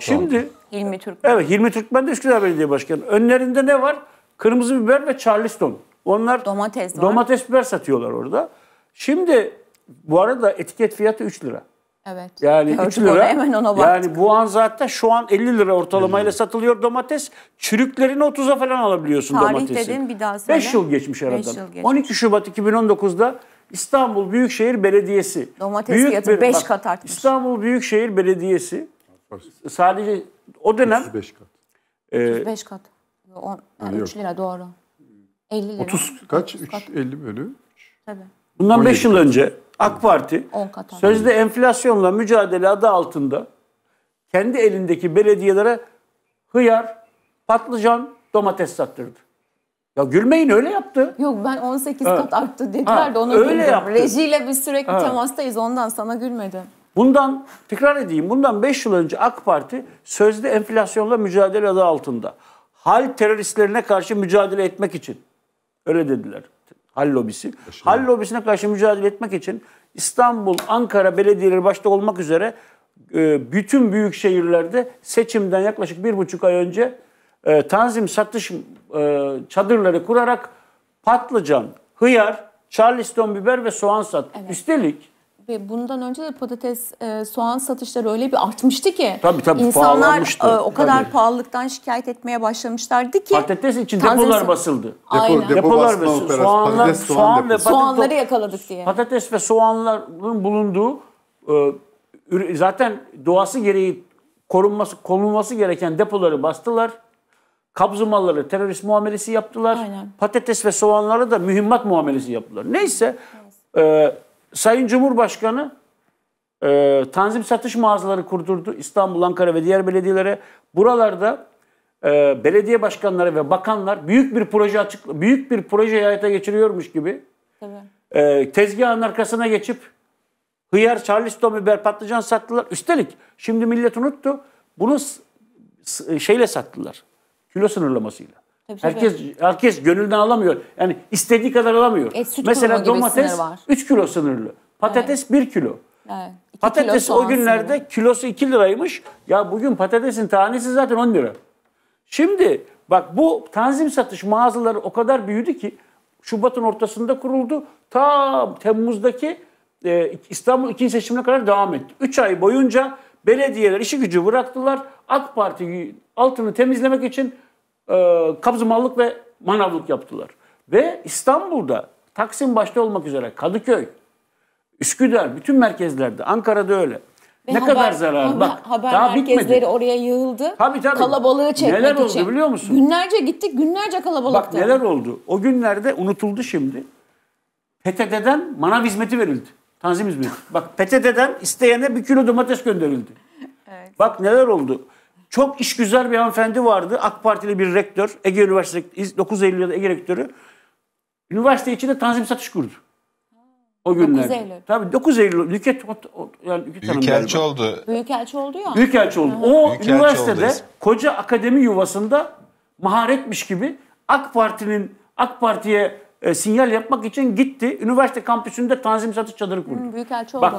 Şimdi Hilmi Türkmen. Evet Hilmi Türkmen de Üsküdar Belediye Başkanı. Önlerinde ne var? Kırmızı biber ve Charleston. Onlar domates, var. domates biber satıyorlar orada. Şimdi bu arada etiket fiyatı 3 lira. Evet. Yani Gördük 3 lira. Hemen ona baktık. Yani bu an zaten şu an 50 lira ortalamayla evet. satılıyor domates. Çürüklerini 30'a falan alabiliyorsun Tarih domatesi. Tarih dedin bir daha söyle. 5 yıl geçmiş aradan. 5 yıl 12 Şubat 2019'da İstanbul Büyükşehir Belediyesi. Domates Büyük fiyatı 5 kat artmış. İstanbul Büyükşehir Belediyesi sadece o dönem 35 kat. E, ee, 35 kat. yani Yok. 3 lira doğru. 50 lira. 30 kaç? 30 3, kat. 50 bölü. Tabii. Bundan 5 yıl kat. önce AK Parti sözde enflasyonla mücadele adı altında kendi elindeki belediyelere hıyar, patlıcan, domates sattırdı. Ya gülmeyin öyle yaptı. Yok ben 18 evet. kat arttı dediler ha, de ona öyle güldüm. Yaptı. Rejiyle biz sürekli evet. temastayız ondan sana gülmedi. Bundan tekrar edeyim bundan 5 yıl önce AK Parti sözde enflasyonla mücadele adı altında. Hal teröristlerine karşı mücadele etmek için. Öyle dediler. Hal lobisi. Aşırı. Hal lobisine karşı mücadele etmek için İstanbul, Ankara belediyeleri başta olmak üzere e, bütün büyük şehirlerde seçimden yaklaşık bir buçuk ay önce e, tanzim satış e, çadırları kurarak patlıcan, hıyar, Charleston biber ve soğan sat. Evet. Üstelik ve bundan önce de patates, e, soğan satışları öyle bir artmıştı ki tabii, tabii, insanlar e, o kadar tabii. pahalılıktan şikayet etmeye başlamışlardı ki patates için taze depolar basıldı. Depo, Aynen. Depo depolar basıldı. Soğanlar, patates, soğan, soğan ve soğanları yakaladık diye. Patates ve soğanların bulunduğu e, zaten doğası gereği korunması korunması gereken depoları bastılar. Kabzımalları terörist muamelesi yaptılar. Aynen. Patates ve soğanlara da mühimmat muamelesi yaptılar. Neyse, Neyse. E, Sayın Cumhurbaşkanı e, tanzim satış mağazaları kurdurdu İstanbul, Ankara ve diğer belediyelere. Buralarda e, belediye başkanları ve bakanlar büyük bir proje açık büyük bir proje hayata geçiriyormuş gibi Tabii. E, tezgahın arkasına geçip hıyar, charleston biber, patlıcan sattılar. Üstelik şimdi millet unuttu. Bunu şeyle sattılar. Kilo sınırlamasıyla. Tabii, tabii. Herkes herkes gönülden alamıyor. Yani istediği kadar alamıyor. E, Mesela domates 3 kilo sınırlı. Patates 1 kilo. Evet. Patates kilo o günlerde sınırlı. kilosu 2 liraymış. Ya bugün patatesin tanesi zaten 10 lira. Şimdi bak bu tanzim satış mağazaları o kadar büyüdü ki Şubat'ın ortasında kuruldu. Ta Temmuz'daki e, İstanbul ikinci seçimine kadar devam etti. 3 ay boyunca belediyeler işi gücü bıraktılar. AK Parti altını temizlemek için e, kabzımallık ve manavlık yaptılar. Ve İstanbul'da Taksim başta olmak üzere Kadıköy, Üsküdar bütün merkezlerde Ankara'da öyle. Ve ne haber, kadar zararlı. Bak, haber daha merkezleri bitmedi. oraya yığıldı. Tabii, tabii. Kalabalığı çekmek neler için. Neler oldu biliyor musun? Günlerce gittik, günlerce kalabalıktı. Bak neler oldu. O günlerde unutuldu şimdi. PTT'den manav hizmeti verildi. Tanzim hizmeti. Bak PTT'den isteyene bir kilo domates gönderildi. Evet. Bak neler oldu. Çok iş güzel bir hanımefendi vardı. AK Partili bir rektör. Ege Üniversitesi 9 Eylül'de Ege rektörü. Üniversite içinde tanzim satış kurdu. O günler. 9 Eylül. Tabii 9 Eylül. Nüket, yani Nüket Büyükelçi oldu. Büyükelçi oldu ya. Büyükelçi oldu. O Büyükelçi üniversitede oldu. koca akademi yuvasında maharetmiş gibi AK Parti'nin AK Parti'ye e, sinyal yapmak için gitti. Üniversite kampüsünde tanzim satış çadırı kurdu. Hı, büyükelçi oldu. Bak,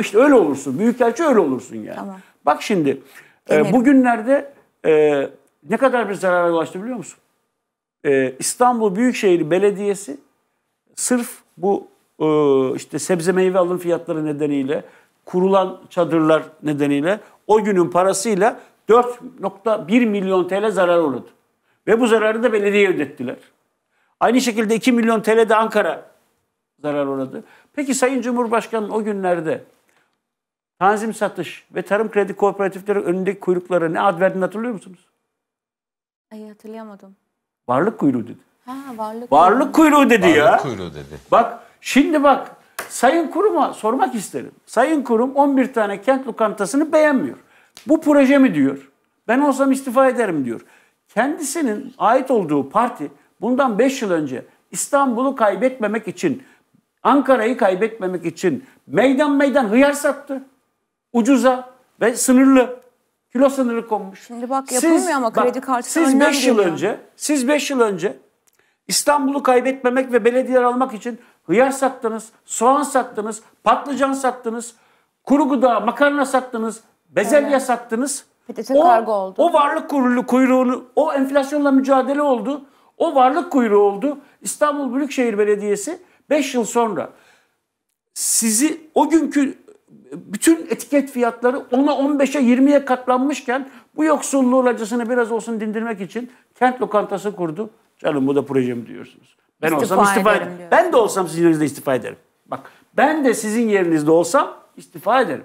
işte öyle olursun. Büyükelçi öyle olursun yani. Tamam. Bak şimdi e, bugünlerde e, ne kadar bir zarara ulaştı biliyor musun? E, İstanbul Büyükşehir Belediyesi sırf bu e, işte sebze meyve alım fiyatları nedeniyle kurulan çadırlar nedeniyle o günün parasıyla 4.1 milyon TL zarar uğradı. Ve bu zararı da belediye ödettiler. Aynı şekilde 2 milyon TL de Ankara zarar uğradı. Peki Sayın Cumhurbaşkanı o günlerde Tanzim Satış ve Tarım Kredi Kooperatifleri önündeki kuyruklara ne ad verdiğini hatırlıyor musunuz? Ay hatırlayamadım. Varlık kuyruğu dedi. Ha varlık Varlık kuyruğu dedi varlık ya. Varlık kuyruğu dedi. Bak şimdi bak Sayın Kurum'a sormak isterim. Sayın Kurum 11 tane kent lokantasını beğenmiyor. Bu proje mi diyor? Ben olsam istifa ederim diyor. Kendisinin ait olduğu parti bundan 5 yıl önce İstanbul'u kaybetmemek için, Ankara'yı kaybetmemek için meydan meydan hıyar sattı ucuza ve sınırlı kilo sınırı konmuş. Şimdi bak yapılmıyor siz, ama kredi kartı siz 5 yıl önce siz 5 yıl önce İstanbul'u kaybetmemek ve belediyeler almak için hıyar sattınız, soğan sattınız, patlıcan sattınız, kuru gıda, makarna sattınız, bezelye evet. sattınız. PTT o, kargo oldu. O varlık kurulu kuyruğunu, o enflasyonla mücadele oldu. O varlık kuyruğu oldu. İstanbul Büyükşehir Belediyesi 5 yıl sonra sizi o günkü bütün etiket fiyatları 10'a 15'e 20'ye katlanmışken bu yoksulluğun acısını biraz olsun dindirmek için kent lokantası kurdu. Canım bu da projem diyorsunuz. Ben istifa olsam istifa ederim. ederim. Ben de olsam sizin yerinizde istifa ederim. Bak ben de sizin yerinizde olsam istifa ederim.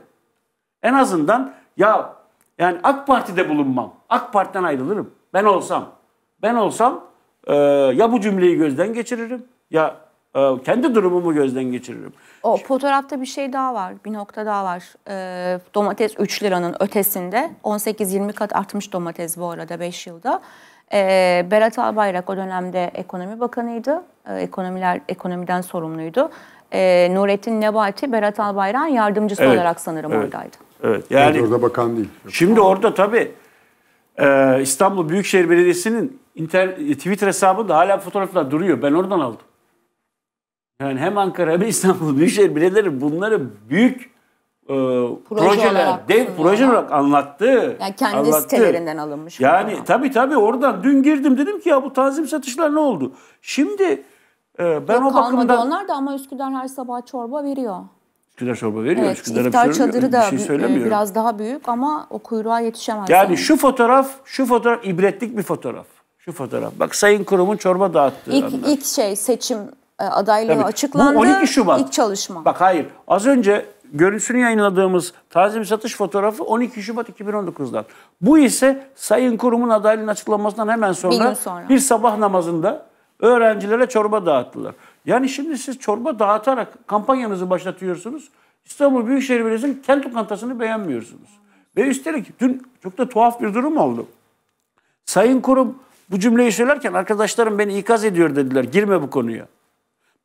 En azından ya yani AK Parti'de bulunmam. AK Parti'den ayrılırım. Ben olsam. Ben olsam e, ya bu cümleyi gözden geçiririm ya ee, kendi durumumu gözden geçiririm. O fotoğrafta bir şey daha var, bir nokta daha var. E, domates 3 liranın ötesinde, 18-20 kat artmış domates bu arada 5 yılda. E, Berat Albayrak o dönemde ekonomi bakanıydı, e, ekonomiler ekonomiden sorumluydu. E, Nurettin Nebati Berat Albayrak'ın yardımcısı evet, olarak sanırım evet, oradaydı. Evet, yani evet, orada bakan değil. Şimdi orada tabii e, İstanbul Büyükşehir Belediyesi'nin Twitter hesabında hala fotoğraflar duruyor. Ben oradan aldım. Yani hem Ankara hem İstanbul Büyükşehir Belediyeleri bunları büyük e, proje projeler, olarak dev proje olarak anlattı. Yani kendi anlattı. sitelerinden alınmış. Yani falan. tabii tabii oradan dün girdim dedim ki ya bu tazim satışlar ne oldu? Şimdi e, ben Yok, o bakımdan... onlar da ama Üsküdar her sabah çorba veriyor. Üsküdar çorba veriyor. Evet, Üsküdar'a iftar şey çadırı da bir şey söylemiyorum. biraz daha büyük ama o kuyruğa yetişemez. Yani, şu fotoğraf, şu fotoğraf ibretlik bir fotoğraf. Şu fotoğraf. Bak Sayın Kurum'un çorba dağıttığı ilk, anlar. İlk şey seçim e, adaylığı Tabii. açıklandı. Bu 12 Şubat. İlk çalışma. Bak hayır. Az önce görüntüsünü yayınladığımız tazim satış fotoğrafı 12 Şubat 2019'dan. Bu ise sayın kurumun adaylığının açıklamasından hemen sonra bir, sonra bir sabah namazında öğrencilere çorba dağıttılar. Yani şimdi siz çorba dağıtarak kampanyanızı başlatıyorsunuz. İstanbul Büyükşehir Belediyesi'nin kent lokantasını beğenmiyorsunuz. Ve üstelik dün çok da tuhaf bir durum oldu. Sayın kurum bu cümleyi söylerken arkadaşlarım beni ikaz ediyor dediler. Girme bu konuya.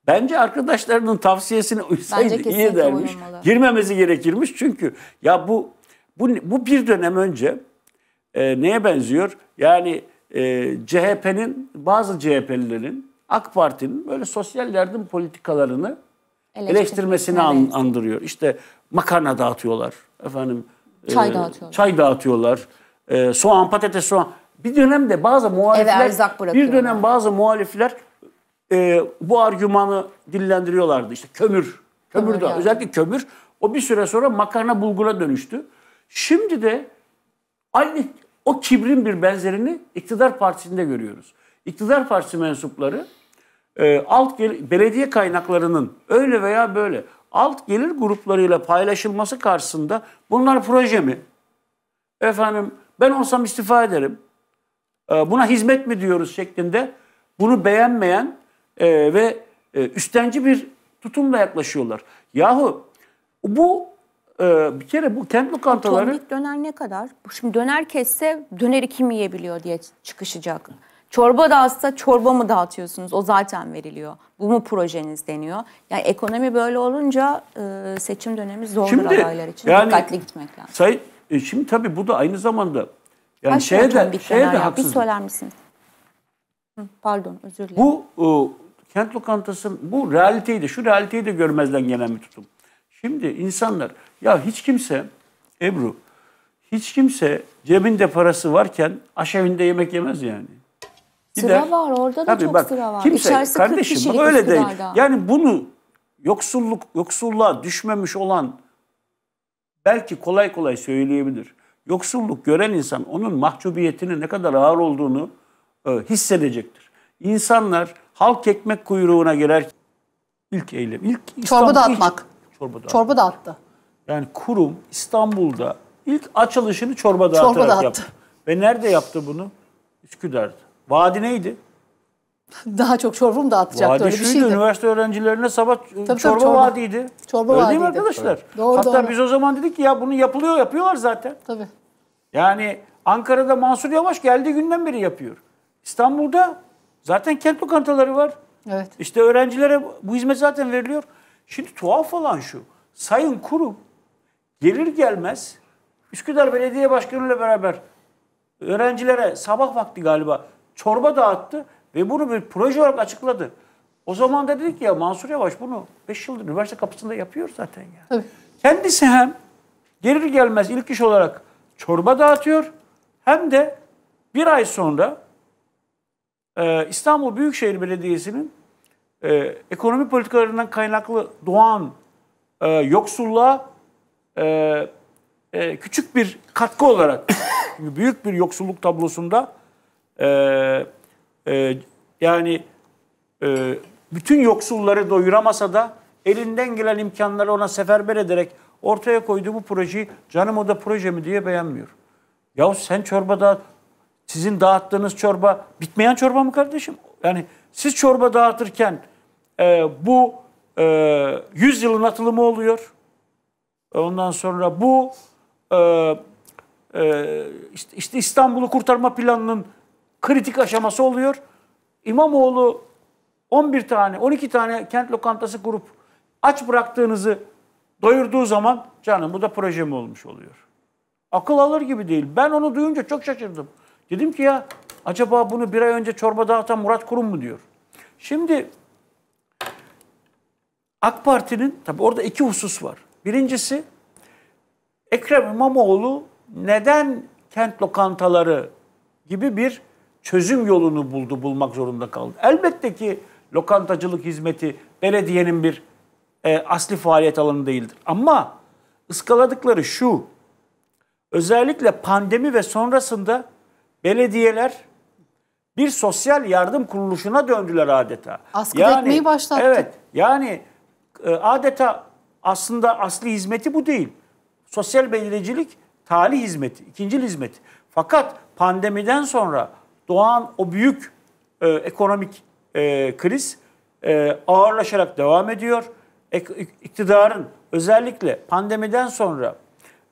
Bence arkadaşlarının tavsiyesine uysaydı iyi dermiş Olmalı. Girmemesi gerekirmiş çünkü ya bu bu, bu bir dönem önce e, neye benziyor? Yani e, CHP'nin bazı CHP'lilerin AK Parti'nin böyle sosyal yardım politikalarını Eleştirme, eleştirmesini an, andırıyor. İşte makarna dağıtıyorlar efendim. E, çay e, dağıtıyorlar. Çay dağıtıyorlar. E, soğan, patates, soğan. Bir dönemde bazı muhalifler bir dönem bazı muhalifler e, bu argümanı dillendiriyorlardı. İşte kömür, kömür de yani. özellikle kömür o bir süre sonra makarna bulgura dönüştü. Şimdi de aynı o kibrin bir benzerini iktidar partisinde görüyoruz. İktidar partisi mensupları e, alt gel- belediye kaynaklarının öyle veya böyle alt gelir gruplarıyla paylaşılması karşısında bunlar proje mi? Efendim ben olsam istifa ederim. E, buna hizmet mi diyoruz şeklinde bunu beğenmeyen e, ve e, üstenci bir tutumla yaklaşıyorlar. Yahu bu e, bir kere bu kent lokantaları... Tombik döner ne kadar? Şimdi döner kesse döneri kim yiyebiliyor diye çıkışacak. Çorba dağıtsa çorba mı dağıtıyorsunuz? O zaten veriliyor. Bu mu projeniz deniyor. Yani ekonomi böyle olunca e, seçim dönemi zordur şimdi, adaylar için. Yani, Dikkatli gitmek lazım. Say, e, şimdi tabii bu da aynı zamanda yani şeye de, şeye de haksızlık. Bir söyler misin? Hı, pardon özür dilerim. Bu Kent lokantası bu realiteyi de şu realiteyi de görmezden gelen bir tutum. Şimdi insanlar ya hiç kimse Ebru hiç kimse cebinde parası varken aşevinde yemek yemez yani. Gider. Sıra var orada da Tabii çok bak, sıra var. Kimse, İçerisi kardeşim bak öyle değil. Yani bunu yoksulluk yoksulluğa düşmemiş olan belki kolay kolay söyleyebilir. Yoksulluk gören insan onun mahcubiyetinin ne kadar ağır olduğunu e, hissedecektir. İnsanlar Halk ekmek kuyruğuna girer. İlk eylem. ilk İstanbul, çorba dağıtmak. Ilk, çorba dağıttı. Çorba dağıttı. Yani kurum İstanbul'da ilk açılışını çorba dağıtarak çorba dağıttı. yaptı. Ve nerede yaptı bunu? Üsküdar'da. Vadi neydi? Daha çok çorba mı dağıtacaktı vadi öyle bir şeydi. Üniversite öğrencilerine sabah e, tabii, çorba, çorba vadiydi. Çorba öyle vadiydi. değil mi arkadaşlar? Evet. Doğru, Hatta doğru. biz o zaman dedik ki ya bunu yapılıyor, yapıyorlar zaten. Tabii. Yani Ankara'da Mansur Yavaş geldiği günden beri yapıyor. İstanbul'da Zaten kent lokantaları var. Evet. İşte öğrencilere bu hizmet zaten veriliyor. Şimdi tuhaf olan şu. Sayın Kurum gelir gelmez Üsküdar Belediye Başkanı ile beraber öğrencilere sabah vakti galiba çorba dağıttı ve bunu bir proje olarak açıkladı. O zaman da dedik ya Mansur Yavaş bunu 5 yıldır üniversite kapısında yapıyor zaten ya. Tabii. Kendisi hem gelir gelmez ilk iş olarak çorba dağıtıyor hem de bir ay sonra ee, İstanbul Büyükşehir Belediyesi'nin e, ekonomi politikalarından kaynaklı doğan e, yoksulluğa e, e, küçük bir katkı olarak büyük bir yoksulluk tablosunda yani bütün yoksulları doyuramasa da elinden gelen imkanları ona seferber ederek ortaya koyduğu bu projeyi canım o da proje mi diye beğenmiyor. Yahu sen çorbada sizin dağıttığınız çorba bitmeyen çorba mı kardeşim? Yani siz çorba dağıtırken e, bu e, 100 yılın atılımı oluyor. E, ondan sonra bu e, e, işte, işte İstanbul'u kurtarma planının kritik aşaması oluyor. İmamoğlu 11 tane, 12 tane kent lokantası kurup aç bıraktığınızı doyurduğu zaman canım bu da proje mi olmuş oluyor? Akıl alır gibi değil. Ben onu duyunca çok şaşırdım. Dedim ki ya acaba bunu bir ay önce çorba dağıtan Murat Kurum mu diyor. Şimdi AK Parti'nin tabi orada iki husus var. Birincisi Ekrem İmamoğlu neden kent lokantaları gibi bir çözüm yolunu buldu, bulmak zorunda kaldı. Elbette ki lokantacılık hizmeti belediyenin bir e, asli faaliyet alanı değildir. Ama ıskaladıkları şu, özellikle pandemi ve sonrasında belediyeler bir sosyal yardım kuruluşuna döndüler adeta. Askı yani, ekmeği başlattı. Evet yani e, adeta aslında asli hizmeti bu değil. Sosyal belediyecilik tali hizmeti, ikinci hizmeti. Fakat pandemiden sonra doğan o büyük e, ekonomik e, kriz e, ağırlaşarak devam ediyor. Ek, iktidarın özellikle pandemiden sonra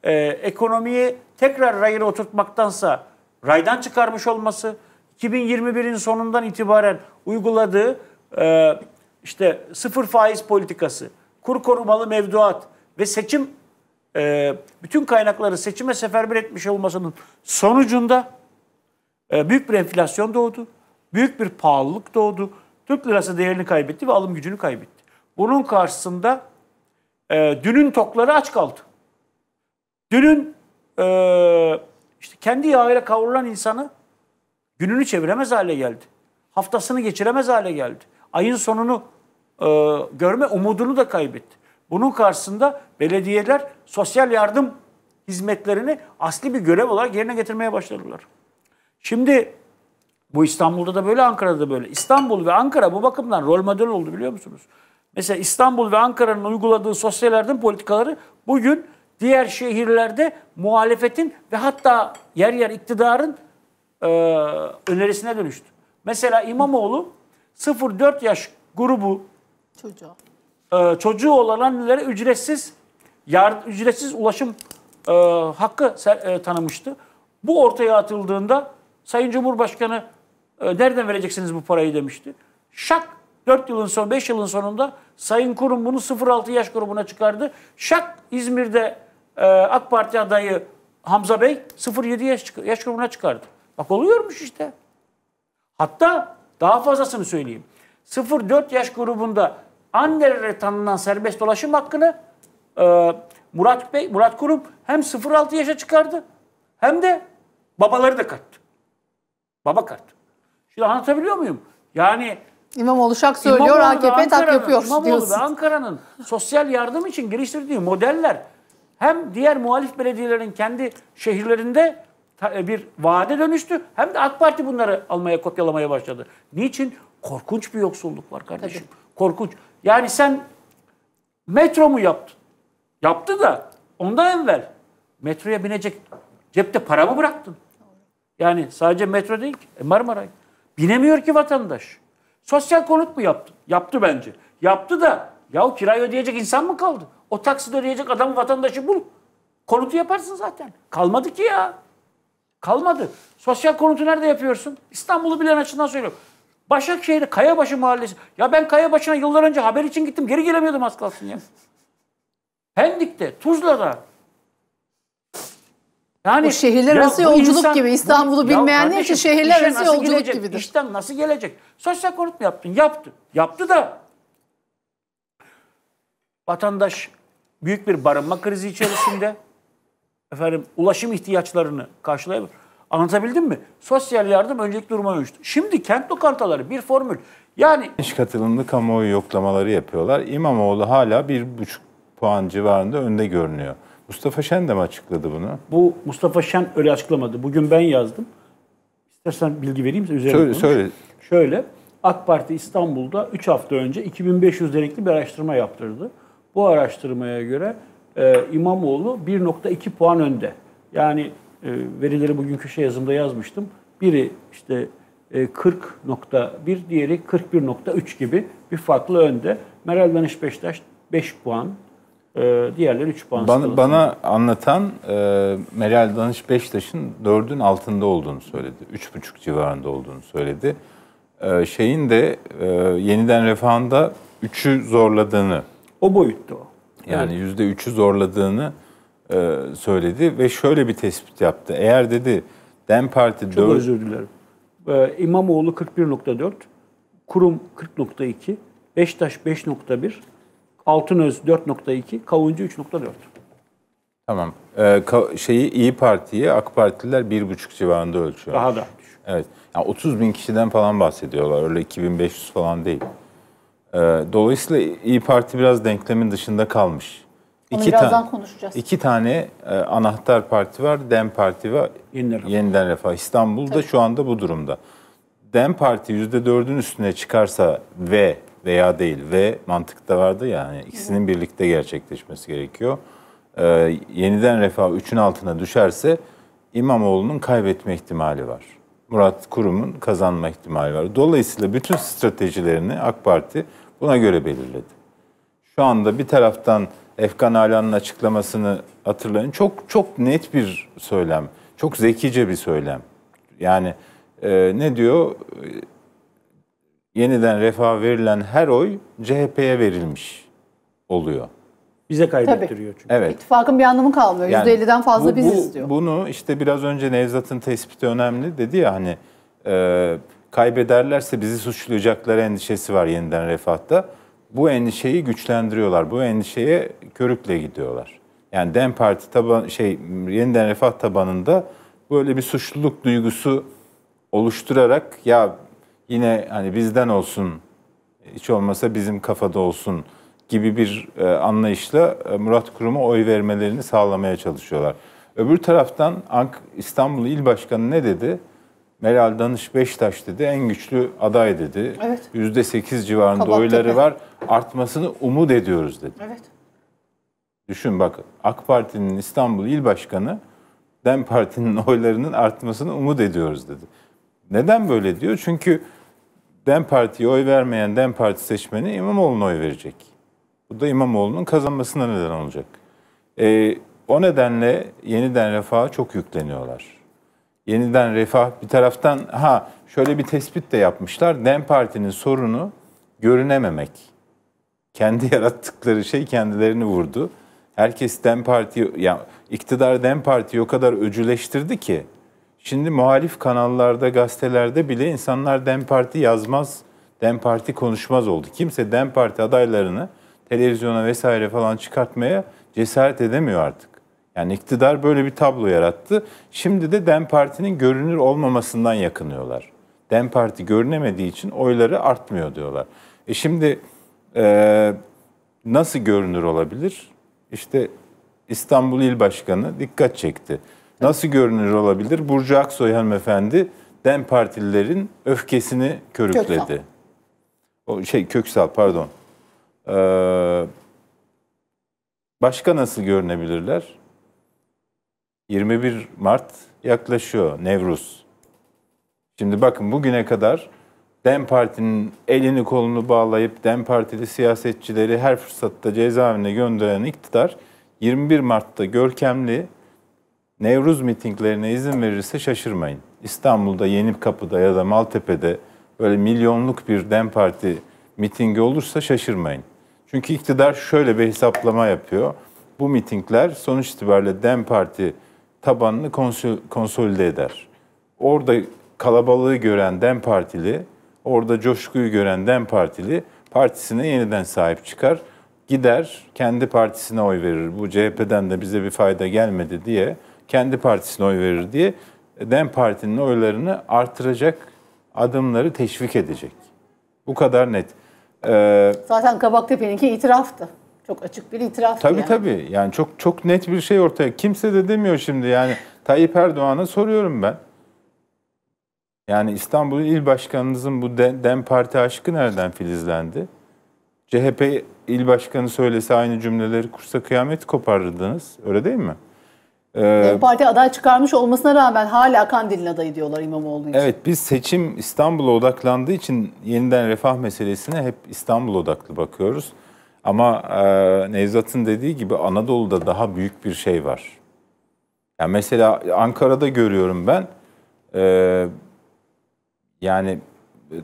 e, ekonomiyi tekrar rayına oturtmaktansa raydan çıkarmış olması, 2021'in sonundan itibaren uyguladığı e, işte sıfır faiz politikası, kur korumalı mevduat ve seçim e, bütün kaynakları seçime seferber etmiş olmasının sonucunda e, büyük bir enflasyon doğdu. Büyük bir pahalılık doğdu. Türk lirası değerini kaybetti ve alım gücünü kaybetti. Bunun karşısında e, dünün tokları aç kaldı. Dünün e, işte kendi yağıyla kavrulan insanı gününü çeviremez hale geldi. Haftasını geçiremez hale geldi. Ayın sonunu e, görme umudunu da kaybetti. Bunun karşısında belediyeler sosyal yardım hizmetlerini asli bir görev olarak yerine getirmeye başladılar. Şimdi bu İstanbul'da da böyle, Ankara'da da böyle. İstanbul ve Ankara bu bakımdan rol model oldu biliyor musunuz? Mesela İstanbul ve Ankara'nın uyguladığı sosyal yardım politikaları bugün diğer şehirlerde muhalefetin ve hatta yer yer iktidarın e, önerisine dönüştü. Mesela İmamoğlu 0-4 yaş grubu çocuğu, e, çocuğu olan annelere ücretsiz yard, ücretsiz ulaşım e, hakkı e, tanımıştı. Bu ortaya atıldığında Sayın Cumhurbaşkanı e, nereden vereceksiniz bu parayı demişti. Şak 4 yılın son 5 yılın sonunda Sayın Kurum bunu 0-6 yaş grubuna çıkardı. Şak İzmir'de e, AK Parti adayı Hamza Bey 0.7 yaş, yaş grubuna çıkardı. Bak oluyormuş işte. Hatta daha fazlasını söyleyeyim. 0-4 yaş grubunda Anderer'e tanınan serbest dolaşım hakkını e, Murat Bey, Murat Kurum hem 0-6 yaşa çıkardı hem de babaları da kattı. Baba kattı. Şimdi anlatabiliyor muyum? Yani İmamoğlu şak söylüyor, AKP tak yapıyor İmamoğlu ve Ankara'nın sosyal yardım için geliştirdiği modeller hem diğer muhalif belediyelerin kendi şehirlerinde e, bir vaade dönüştü. Hem de AK Parti bunları almaya, kopyalamaya başladı. Niçin? Korkunç bir yoksulluk var kardeşim. Tabii. Korkunç. Yani sen metro mu yaptın? Yaptı da ondan evvel metroya binecek cepte para mı bıraktın? Yani sadece metro değil ki e, Marmaray. Binemiyor ki vatandaş. Sosyal konut mu yaptı? Yaptı bence. Yaptı da yahu kirayı ödeyecek insan mı kaldı? O taksit ödeyecek adam vatandaşı bul. Konutu yaparsın zaten. Kalmadı ki ya. Kalmadı. Sosyal konutu nerede yapıyorsun? İstanbul'u bilen açıdan söylüyorum. Başakşehir'de Kayabaşı Mahallesi. Ya ben Kayabaşı'na yıllar önce haber için gittim. Geri gelemiyordum az kalsın ya. Pendik'te, Tuzla'da. Yani, bu şehirler ya arası yolculuk insan, gibi. İstanbul'u bilmeyen ne için şehirler arası yolculuk gelecek, gibidir. İşten nasıl gelecek? Sosyal konut mu yaptın? Yaptı. Yaptı da vatandaş büyük bir barınma krizi içerisinde. Efendim ulaşım ihtiyaçlarını karşılayabilir. Anlatabildim mi? Sosyal yardım öncelik duruma dönüştü. Şimdi kent lokantaları bir formül. Yani iş katılımlı kamuoyu yoklamaları yapıyorlar. İmamoğlu hala bir buçuk puan civarında önde görünüyor. Mustafa Şen de mi açıkladı bunu? Bu Mustafa Şen öyle açıklamadı. Bugün ben yazdım. İstersen bilgi vereyim üzerine. Söyle, konuş. söyle. Şöyle AK Parti İstanbul'da 3 hafta önce 2500 derekli bir araştırma yaptırdı. Bu araştırmaya göre e, İmamoğlu 1.2 puan önde. Yani e, verileri bugünkü şey yazımda yazmıştım. Biri işte e, 40.1, diğeri 41.3 gibi bir farklı önde. Meral Danış Beşiktaş 5 puan, e, diğerleri 3 puan. Bana, bana anlatan e, Meral Danış Beşiktaş'ın 4'ün altında olduğunu söyledi. 3,5 civarında olduğunu söyledi. E, şeyin de e, yeniden refahında 3'ü zorladığını o boyutta o. Yani yüzde evet. %3'ü zorladığını e, söyledi ve şöyle bir tespit yaptı. Eğer dedi DEM Parti... Çok 4... özür dilerim. Ee, İmamoğlu 41.4, Kurum 40.2, Beştaş 5.1, Altınöz 4.2, Kavuncu 3.4. Tamam. Ee, şeyi İyi Parti'yi AK Partililer 1.5 civarında ölçüyor. Daha da. Evet. Yani 30 bin kişiden falan bahsediyorlar. Öyle 2500 falan değil. Ee, dolayısıyla İyi Parti biraz denklemin dışında kalmış. Onu iki birazdan ta- konuşacağız. İki tane e, anahtar parti var. DEM Parti ve Yeniden Refah. Yeniden Refah. İstanbul'da Tabii. şu anda bu durumda. DEM Parti %4'ün üstüne çıkarsa ve veya değil ve mantıkta vardı yani ya, ikisinin birlikte gerçekleşmesi gerekiyor. E, yeniden Refah 3'ün altına düşerse İmamoğlu'nun kaybetme ihtimali var. Murat Kurum'un kazanma ihtimali var. Dolayısıyla bütün stratejilerini AK Parti Buna göre belirledi. Şu anda bir taraftan Efkan Ala'nın açıklamasını hatırlayın. Çok çok net bir söylem. Çok zekice bir söylem. Yani e, ne diyor? Yeniden refaha verilen her oy CHP'ye verilmiş oluyor. Bize kaybettiriyor çünkü. Evet. İttifakın bir anlamı kalmıyor. Yani, %50'den fazla bu, biziz diyor. Bunu işte biraz önce Nevzat'ın tespiti önemli dedi ya hani e, kaybederlerse bizi suçlayacakları endişesi var yeniden refahta. Bu endişeyi güçlendiriyorlar. Bu endişeye körükle gidiyorlar. Yani Dem Parti taban şey yeniden refah tabanında böyle bir suçluluk duygusu oluşturarak ya yine hani bizden olsun hiç olmasa bizim kafada olsun gibi bir e, anlayışla e, Murat Kurum'a oy vermelerini sağlamaya çalışıyorlar. Öbür taraftan Ank İstanbul İl Başkanı ne dedi? Meral Danış Beştaş dedi en güçlü aday dedi. Evet. %8 civarında Kabak oyları tepe. var. Artmasını umut ediyoruz dedi. Evet. Düşün bak AK Parti'nin İstanbul İl Başkanı DEM Parti'nin oylarının artmasını umut ediyoruz dedi. Neden böyle diyor? Çünkü DEM Parti'ye oy vermeyen DEM Parti seçmeni İmamoğlu'na oy verecek. Bu da İmamoğlu'nun kazanmasına neden olacak. Ee, o nedenle yeniden refaha çok yükleniyorlar yeniden refah bir taraftan ha şöyle bir tespit de yapmışlar. Dem Parti'nin sorunu görünememek. Kendi yarattıkları şey kendilerini vurdu. Herkes Dem Parti yani iktidar Dem Parti'yi o kadar öcüleştirdi ki şimdi muhalif kanallarda, gazetelerde bile insanlar Dem Parti yazmaz, Dem Parti konuşmaz oldu. Kimse Dem Parti adaylarını televizyona vesaire falan çıkartmaya cesaret edemiyor artık. Yani iktidar böyle bir tablo yarattı. Şimdi de DEM Parti'nin görünür olmamasından yakınıyorlar. DEM Parti görünemediği için oyları artmıyor diyorlar. E şimdi e, nasıl görünür olabilir? İşte İstanbul İl Başkanı dikkat çekti. Nasıl görünür olabilir? Burcu Aksoy hanımefendi DEM Partililerin öfkesini körükledi. Köksal. O şey Köksal pardon. Ee, başka nasıl görünebilirler? 21 Mart yaklaşıyor Nevruz. Şimdi bakın bugüne kadar DEM Parti'nin elini kolunu bağlayıp DEM Partili siyasetçileri her fırsatta cezaevine gönderen iktidar 21 Mart'ta görkemli Nevruz mitinglerine izin verirse şaşırmayın. İstanbul'da Yeni Kapı'da ya da Maltepe'de böyle milyonluk bir DEM Parti mitingi olursa şaşırmayın. Çünkü iktidar şöyle bir hesaplama yapıyor. Bu mitingler sonuç itibariyle DEM Parti tabanını konsolide eder. Orada kalabalığı gören DEM Partili, orada coşkuyu gören DEM Partili partisine yeniden sahip çıkar. Gider kendi partisine oy verir. Bu CHP'den de bize bir fayda gelmedi diye kendi partisine oy verir diye DEM Parti'nin oylarını artıracak adımları teşvik edecek. Bu kadar net. Ee, Zaten Kabaktepe'ninki itiraftı. Çok açık bir itiraf. Tabii yani. tabii. Yani çok çok net bir şey ortaya. Kimse de demiyor şimdi yani Tayyip Erdoğan'a soruyorum ben. Yani İstanbul İl Başkanınızın bu DEM Parti aşkı nereden filizlendi? CHP İl başkanı söylese aynı cümleleri kursa kıyamet koparırdınız. Öyle değil mi? Ee, Dem Parti aday çıkarmış olmasına rağmen hala Kandil'in adayı diyorlar İmamoğlu için. Evet biz seçim İstanbul'a odaklandığı için yeniden refah meselesine hep İstanbul odaklı bakıyoruz. Ama e, Nevzat'ın dediği gibi Anadolu'da daha büyük bir şey var. Yani mesela Ankara'da görüyorum ben e, yani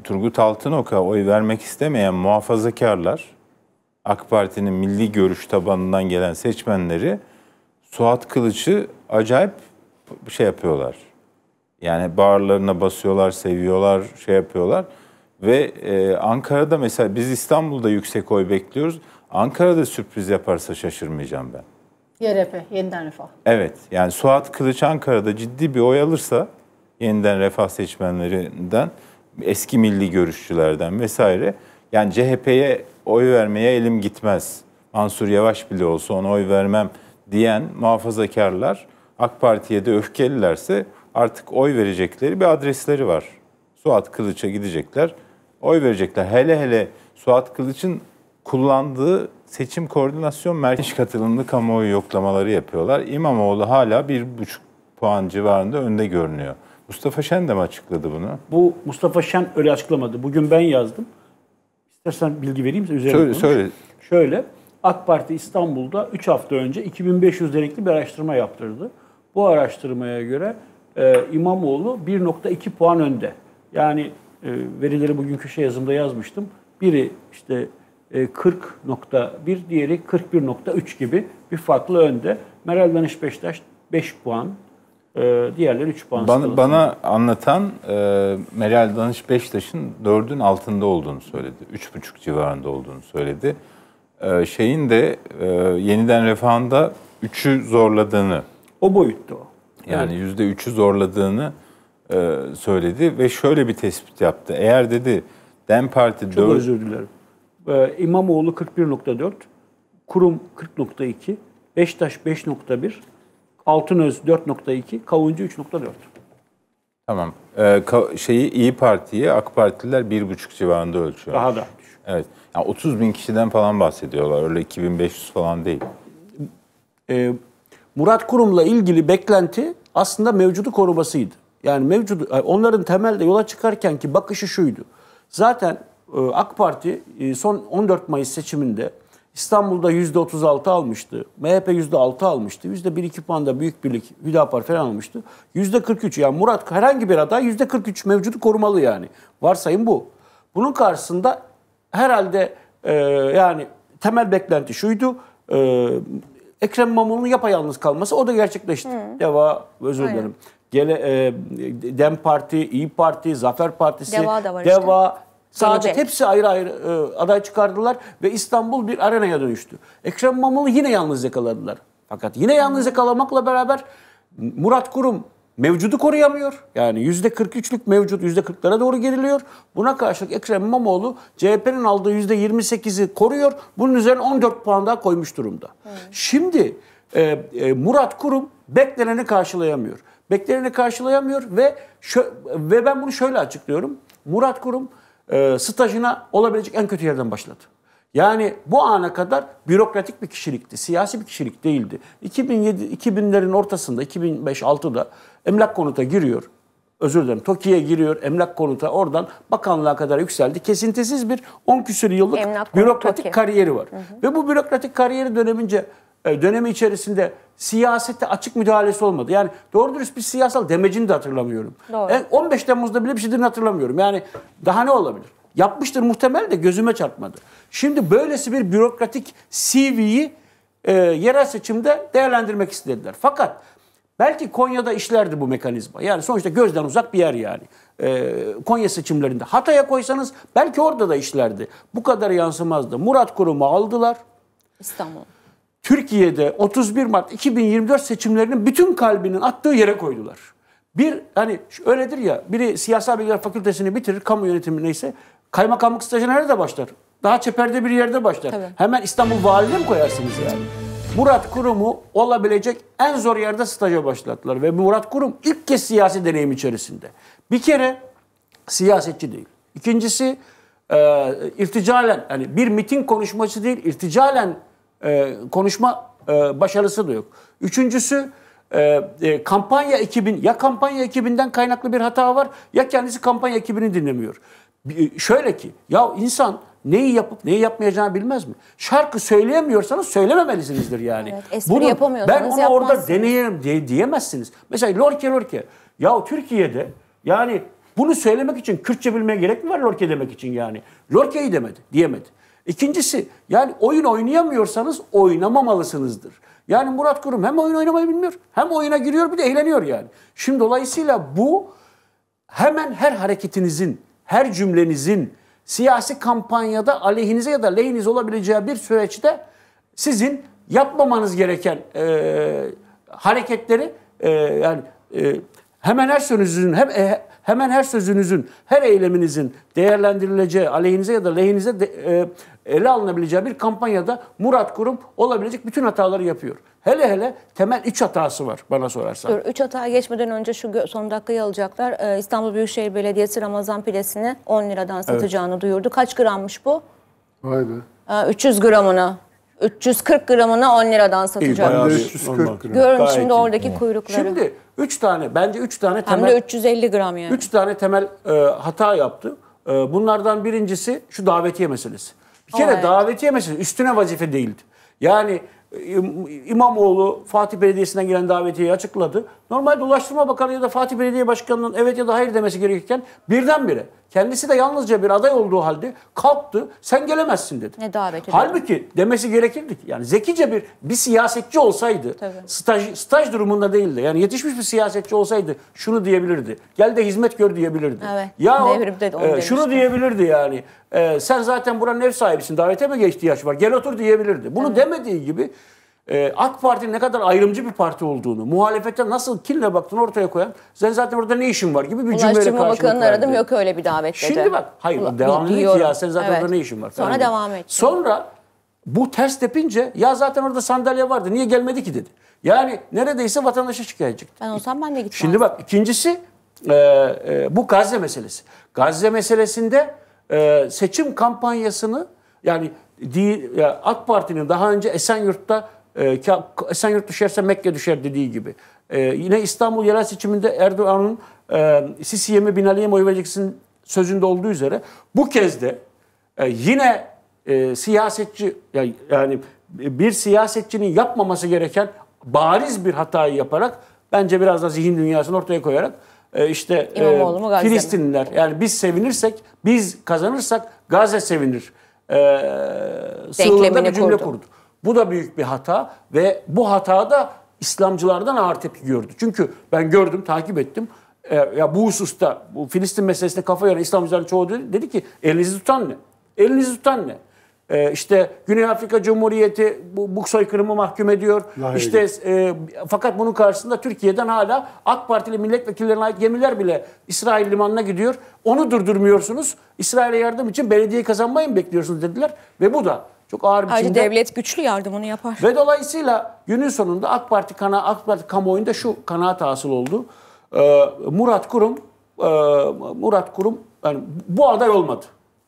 Turgut Altınok'a oy vermek istemeyen muhafazakarlar AK Parti'nin milli görüş tabanından gelen seçmenleri Suat Kılıç'ı acayip şey yapıyorlar. Yani bağırlarına basıyorlar, seviyorlar, şey yapıyorlar. Ve e, Ankara'da mesela biz İstanbul'da yüksek oy bekliyoruz. Ankara'da sürpriz yaparsa şaşırmayacağım ben. YRP, Yeniden Refah. Evet. Yani Suat Kılıç Ankara'da ciddi bir oy alırsa Yeniden Refah seçmenlerinden, eski milli görüşçülerden vesaire yani CHP'ye oy vermeye elim gitmez. Mansur Yavaş bile olsa ona oy vermem diyen muhafazakarlar AK Parti'ye de öfkelilerse artık oy verecekleri bir adresleri var. Suat Kılıç'a gidecekler oy verecekler. Hele hele Suat Kılıç'ın kullandığı seçim koordinasyon merkez katılımlı kamuoyu yoklamaları yapıyorlar. İmamoğlu hala bir buçuk puan civarında önde görünüyor. Mustafa Şen de mi açıkladı bunu? Bu Mustafa Şen öyle açıklamadı. Bugün ben yazdım. İstersen bilgi vereyim mi? Üzerine söyle, söyle. Şöyle, AK Parti İstanbul'da 3 hafta önce 2500 derekli bir araştırma yaptırdı. Bu araştırmaya göre e, İmamoğlu 1.2 puan önde. Yani e, verileri bugün köşe yazımda yazmıştım. Biri işte 40.1, e, diğeri 41.3 gibi bir farklı önde. Meral Danış Beşiktaş 5 puan, e, diğerleri 3 puan. Bana, bana anlatan e, Meral Danış Beşiktaş'ın 4'ün altında olduğunu söyledi. 3,5 civarında olduğunu söyledi. E, şeyin de e, yeniden refahında 3'ü zorladığını. O boyutta o. Yani evet. %3'ü zorladığını e, söyledi ve şöyle bir tespit yaptı. Eğer dedi DEM Parti... Çok 4... özür dilerim. Ee, İmamoğlu 41.4, Kurum 40.2, Beştaş 5.1, Altınöz 4.2, Kavuncu 3.4. Tamam. Ee, şeyi İyi Parti'yi AK Partililer 1,5 civarında ölçüyor. Daha da Evet. Yani 30 bin kişiden falan bahsediyorlar. Öyle 2500 falan değil. Ee, Murat Kurum'la ilgili beklenti aslında mevcudu korumasıydı. Yani mevcut onların temelde yola çıkarken ki bakışı şuydu. Zaten e, AK Parti e, son 14 Mayıs seçiminde İstanbul'da %36 almıştı. MHP %6 almıştı. %1-2 puanda Büyük Birlik, Hüdapar falan almıştı. %43 yani Murat herhangi bir aday %43 mevcudu korumalı yani. Varsayım bu. Bunun karşısında herhalde e, yani temel beklenti şuydu. E, Ekrem İmamoğlu'nun yapayalnız kalması o da gerçekleşti. Hı. Deva özür dilerim. Gele, e, Dem Parti, İyi Parti, Zafer Partisi, Deva, da var Deva işte. Saadet Gelecek. hepsi ayrı ayrı e, aday çıkardılar ve İstanbul bir arenaya dönüştü. Ekrem İmamoğlu yine yalnız yakaladılar. Fakat yine yalnız yakalamakla beraber Murat Kurum mevcudu koruyamıyor. Yani %43'lük mevcut %40'lara doğru geriliyor. Buna karşılık Ekrem İmamoğlu CHP'nin aldığı %28'i koruyor. Bunun üzerine 14 puan daha koymuş durumda. Evet. Şimdi e, e, Murat Kurum bekleneni karşılayamıyor. Bekleneni karşılayamıyor ve şö- ve ben bunu şöyle açıklıyorum. Murat Kurum e, stajına olabilecek en kötü yerden başladı. Yani bu ana kadar bürokratik bir kişilikti, siyasi bir kişilik değildi. 2007 2000'lerin ortasında 2005-6'da Emlak Konut'a giriyor. Özür dilerim. TOKİ'ye giriyor, Emlak Konut'a oradan bakanlığa kadar yükseldi. Kesintisiz bir 10 küsur yıllık Emlak bürokratik konut, kariyeri var. Hı hı. Ve bu bürokratik kariyeri dönemince e, dönemi içerisinde siyasette açık müdahalesi olmadı. Yani doğru dürüst bir siyasal demecini de hatırlamıyorum. Doğru. 15 e, Temmuz'da bile bir şeyden hatırlamıyorum. Yani daha ne olabilir? Yapmıştır muhtemel de gözüme çarpmadı. Şimdi böylesi bir bürokratik CV'yi e, yerel seçimde değerlendirmek istediler. Fakat belki Konya'da işlerdi bu mekanizma. Yani sonuçta gözden uzak bir yer yani. E, Konya seçimlerinde. Hatay'a koysanız belki orada da işlerdi. Bu kadar yansımazdı. Murat Kurum'u aldılar. İstanbul. Türkiye'de 31 Mart 2024 seçimlerinin bütün kalbinin attığı yere koydular. Bir hani öyledir ya biri siyasal bilgiler fakültesini bitirir kamu yönetimi neyse kaymakamlık stajı nerede başlar? Daha çeperde bir yerde başlar. Tabii. Hemen İstanbul valiliğine mi koyarsınız yani? Murat Kurum'u olabilecek en zor yerde staja başlattılar. Ve Murat Kurum ilk kez siyasi deneyim içerisinde. Bir kere siyasetçi değil. İkincisi e, irticalen, yani bir miting konuşması değil, irticalen e, konuşma e, başarısı da yok. Üçüncüsü e, e, kampanya ekibin ya kampanya ekibinden kaynaklı bir hata var ya kendisi kampanya ekibini dinlemiyor. E, şöyle ki ya insan neyi yapıp neyi yapmayacağını bilmez mi? Şarkı söyleyemiyorsanız söylememelisinizdir yani. Evet, espri Bunu, yapamıyorsanız Ben onu orada deneyelim diye, diyemezsiniz. Mesela lorke lorke. Ya Türkiye'de yani bunu söylemek için Kürtçe bilmeye gerek mi var lorke demek için yani? Lorke'yi demedi, diyemedi. İkincisi yani oyun oynayamıyorsanız oynamamalısınızdır. Yani Murat Kurum hem oyun oynamayı bilmiyor hem oyuna giriyor bir de eğleniyor yani. Şimdi dolayısıyla bu hemen her hareketinizin, her cümlenizin siyasi kampanyada aleyhinize ya da lehiniz olabileceği bir süreçte sizin yapmamanız gereken e, hareketleri e, yani e, hemen her sözünüzün hem e, hemen her sözünüzün, her eyleminizin değerlendirileceği, aleyhinize ya da lehinize de, e, ele alınabileceği bir kampanyada Murat Kurum olabilecek bütün hataları yapıyor. Hele hele temel üç hatası var bana sorarsan. Dur, üç hata geçmeden önce şu son dakikayı alacaklar. Ee, İstanbul Büyükşehir Belediyesi Ramazan pidesini 10 liradan satacağını evet. duyurdu. Kaç grammış bu? Vay be. Ee, 300 gramını. 340 gramını 10 liradan satacağını. İyi, 340 gram. Görün Gayet şimdi oradaki kuyrukları. Şimdi Üç tane, bence üç tane temel... Hem de 350 gram yani. Üç tane temel e, hata yaptı. E, bunlardan birincisi şu davetiye meselesi. Bir kere evet. davetiye meselesi üstüne vazife değildi. Yani İmamoğlu Fatih Belediyesi'nden gelen davetiyeyi açıkladı. Normalde Ulaştırma Bakanı ya da Fatih Belediye Başkanı'nın evet ya da hayır demesi gerekirken birdenbire Kendisi de yalnızca bir aday olduğu halde kalktı sen gelemezsin dedi. Ne davet ediyor. Halbuki demesi gerekirdi ki yani zekice bir bir siyasetçi olsaydı Tabii. staj, staj durumunda değildi. Yani yetişmiş bir siyasetçi olsaydı şunu diyebilirdi. Gel de hizmet gör diyebilirdi. Evet. Ya o, e, şunu diyebilirdi yani. E, sen zaten buranın ev sahibisin davete mi ihtiyaç var gel otur diyebilirdi. Bunu evet. demediği gibi e, AK Parti'nin ne kadar ayrımcı bir parti olduğunu, muhalefete nasıl kinle baktığını ortaya koyan, sen zaten orada ne işin var gibi bir Ulaş cümleyle karşılık verdi. aradım yok öyle bir davet dedi. Şimdi bak, hayır Ula, devamlı ya sen zaten evet. orada ne işin var. Sonra tamam. devam etti. Sonra bu ters tepince ya zaten orada sandalye vardı niye gelmedi ki dedi. Yani neredeyse vatandaşa şikayetçi. Ben olsam ben de gitmem. Şimdi bak ikincisi e, e, bu Gazze meselesi. Gazze meselesinde e, seçim kampanyasını yani değil, ya AK Parti'nin daha önce Esenyurt'ta e, Esenyurt düşerse Mekke düşer dediği gibi. Ee, yine İstanbul yerel seçiminde Erdoğan'ın e, Sisi'ye mi Binali'ye mi oy vereceksin sözünde olduğu üzere bu kez de e, yine e, siyasetçi yani, bir siyasetçinin yapmaması gereken bariz bir hatayı yaparak bence biraz da zihin dünyasını ortaya koyarak e, işte e, Filistinliler yani biz sevinirsek biz kazanırsak Gazze sevinir e, sığlığında bir cümle kurdu. kurdu. Bu da büyük bir hata ve bu hatada İslamcılardan ağır tepki gördü. Çünkü ben gördüm, takip ettim. E, ya bu hususta, bu Filistin meselesine kafa yoran İslamcıların çoğu dedi, dedi ki elinizi tutan ne? Elinizi tutan ne? E, işte Güney Afrika Cumhuriyeti bu, bu soykırımı mahkum ediyor. Lahey işte e, fakat bunun karşısında Türkiye'den hala AK Partili milletvekillerine ait gemiler bile İsrail limanına gidiyor. Onu durdurmuyorsunuz. İsrail'e yardım için belediye kazanmayı mı bekliyorsunuz dediler ve bu da çok ağır biçimde. Ayrıca devlet güçlü yardımını yapar. Ve dolayısıyla günün sonunda AK Parti, kana, AK Parti kamuoyunda şu kanaat hasıl oldu. Ee, Murat Kurum e, Murat Kurum yani bu aday olmadı.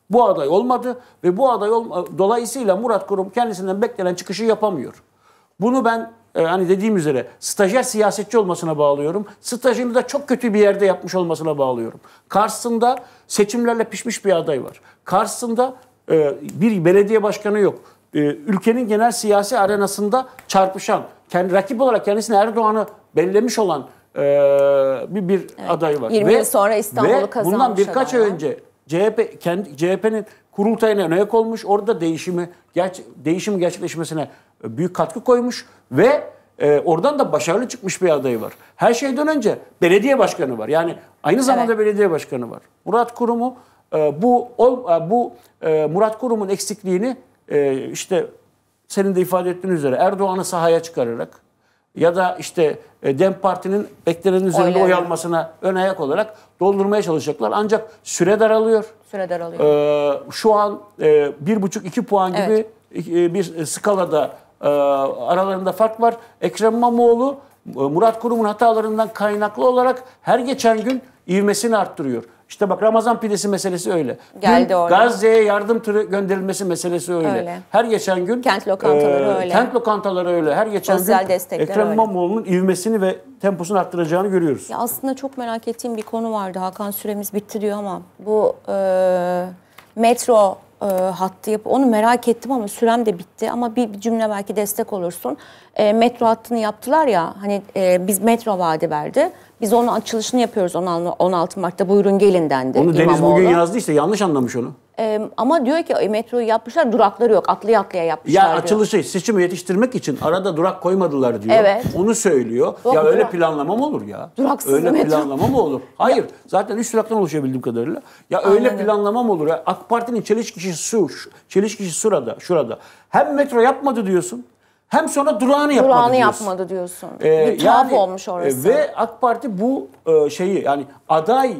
Bu aday olmadı ve bu aday olma, dolayısıyla Murat Kurum kendisinden beklenen çıkışı yapamıyor. Bunu ben e, hani dediğim üzere stajyer siyasetçi olmasına bağlıyorum. Stajını da çok kötü bir yerde yapmış olmasına bağlıyorum. Karşısında seçimlerle pişmiş bir aday var. Karşısında ee, bir belediye başkanı yok. Ee, ülkenin genel siyasi arenasında çarpışan, kendi rakip olarak kendisini Erdoğan'ı bellemiş olan ee, bir bir evet. adayı var. 20 ve, yıl sonra İstanbul'u kazanmış. Bundan birkaç ay önce CHP kendi CHP'nin kurultayına önayak olmuş. Orada değişimi gerç, değişimi gerçekleşmesine e, büyük katkı koymuş ve e, oradan da başarılı çıkmış bir adayı var. Her şeyden önce belediye başkanı var. Yani aynı zamanda evet. belediye başkanı var. Murat Kurum'u ee, bu e, bu e, Murat Kurum'un eksikliğini e, işte senin de ifade ettiğin üzere Erdoğan'ı sahaya çıkararak ya da işte Dem Parti'nin beklenenin üzerinde Oyları. oy almasına ön ayak olarak doldurmaya çalışacaklar. Ancak süre daralıyor. Süre daralıyor. Ee, şu an bir buçuk iki puan gibi evet. bir skalada aralarında fark var. Ekrem İmamoğlu Murat Kurum'un hatalarından kaynaklı olarak her geçen gün ivmesini arttırıyor. İşte bak Ramazan pidesi meselesi öyle. Geldi oraya. Gazze'ye yardım tırı gönderilmesi meselesi öyle. öyle. Her geçen gün kent lokantaları e, öyle. Kent lokantaları öyle. Her geçen Sosyal gün Ekrem İmamoğlu'nun ivmesini ve temposunu arttıracağını görüyoruz. Ya aslında çok merak ettiğim bir konu vardı. Hakan süremiz bitti diyor ama bu e, metro e, hattı yapı onu merak ettim ama sürem de bitti ama bir, bir cümle belki destek olursun. E, metro hattını yaptılar ya hani e, biz metro vaadi verdi. Biz onun açılışını yapıyoruz 16 Mart'ta buyurun gelin dendi. Onu Deniz bugün yazdı işte yanlış anlamış onu. Ee, ama diyor ki metro yapmışlar durakları yok. Atlaya atlaya yapmışlar Ya diyor. açılışı seçimi yetiştirmek için arada durak koymadılar diyor. Evet. Onu söylüyor. Yok, ya durak. öyle planlama mı olur ya? Duraksız öyle metro. planlama mı olur? Hayır. Zaten üç duraktan oluşuyor bildiğim kadarıyla. Ya Aynen. öyle planlama mı olur? Ya? AK Parti'nin çelişkisi su, çelişkisi şurada, şurada. Hem metro yapmadı diyorsun. Hem sonra durağını yapmadı durağını diyorsun. yapmadı diyorsun. Ee, yani, olmuş e, orası. Ve AK Parti bu e, şeyi yani aday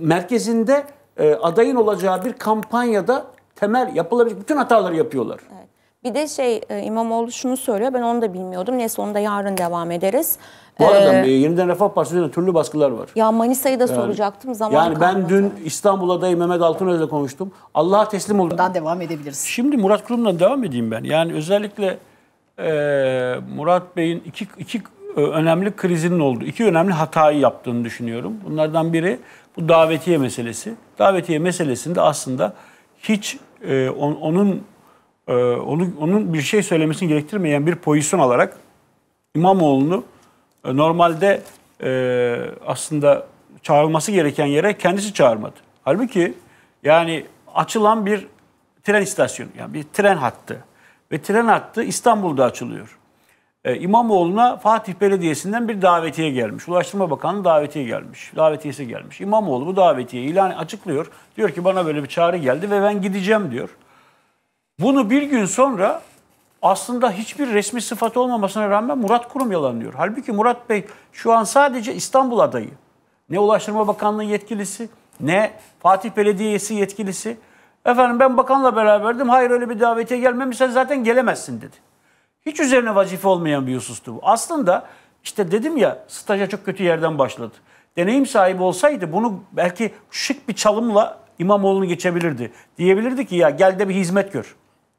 merkezinde e, adayın olacağı bir kampanyada temel yapılabilecek bütün hataları yapıyorlar. Evet. Bir de şey e, İmamoğlu şunu söylüyor ben onu da bilmiyordum. Neyse onu da yarın devam ederiz. Bu arada ee, yeniden Refah Partisi'nde türlü baskılar var. Ya Manisa'yı da yani, soracaktım zaman Yani kalmadı. ben dün İstanbul adayı Mehmet Altınöz'le konuştum. Allah'a teslim oldum. Buradan devam edebiliriz. Şimdi Murat Kurum'dan devam edeyim ben. Yani özellikle e, Murat Bey'in iki, iki e, önemli krizinin oldu iki önemli hatayı yaptığını düşünüyorum. Bunlardan biri bu davetiye meselesi. Davetiye meselesinde aslında hiç e, on, onun e, onu, onun bir şey söylemesini gerektirmeyen bir pozisyon alarak İmamoğlu'nu e, normalde e, aslında çağrılması gereken yere kendisi çağırmadı. Halbuki yani açılan bir tren istasyonu yani bir tren hattı ve tren hattı İstanbul'da açılıyor. E, İmamoğlu'na Fatih Belediyesi'nden bir davetiye gelmiş. Ulaştırma Bakanlığı davetiye gelmiş. Davetiyesi gelmiş. İmamoğlu bu davetiye ilan açıklıyor. Diyor ki bana böyle bir çağrı geldi ve ben gideceğim diyor. Bunu bir gün sonra aslında hiçbir resmi sıfat olmamasına rağmen Murat Kurum yalanlıyor. Halbuki Murat Bey şu an sadece İstanbul adayı. Ne Ulaştırma Bakanlığı yetkilisi ne Fatih Belediyesi yetkilisi. Efendim ben bakanla beraberdim. Hayır öyle bir davetiye gelmemişsen zaten gelemezsin dedi. Hiç üzerine vazife olmayan bir husustu bu. Aslında işte dedim ya staja çok kötü yerden başladı. Deneyim sahibi olsaydı bunu belki şık bir çalımla İmamoğlu'nu geçebilirdi. Diyebilirdi ki ya gel de bir hizmet gör.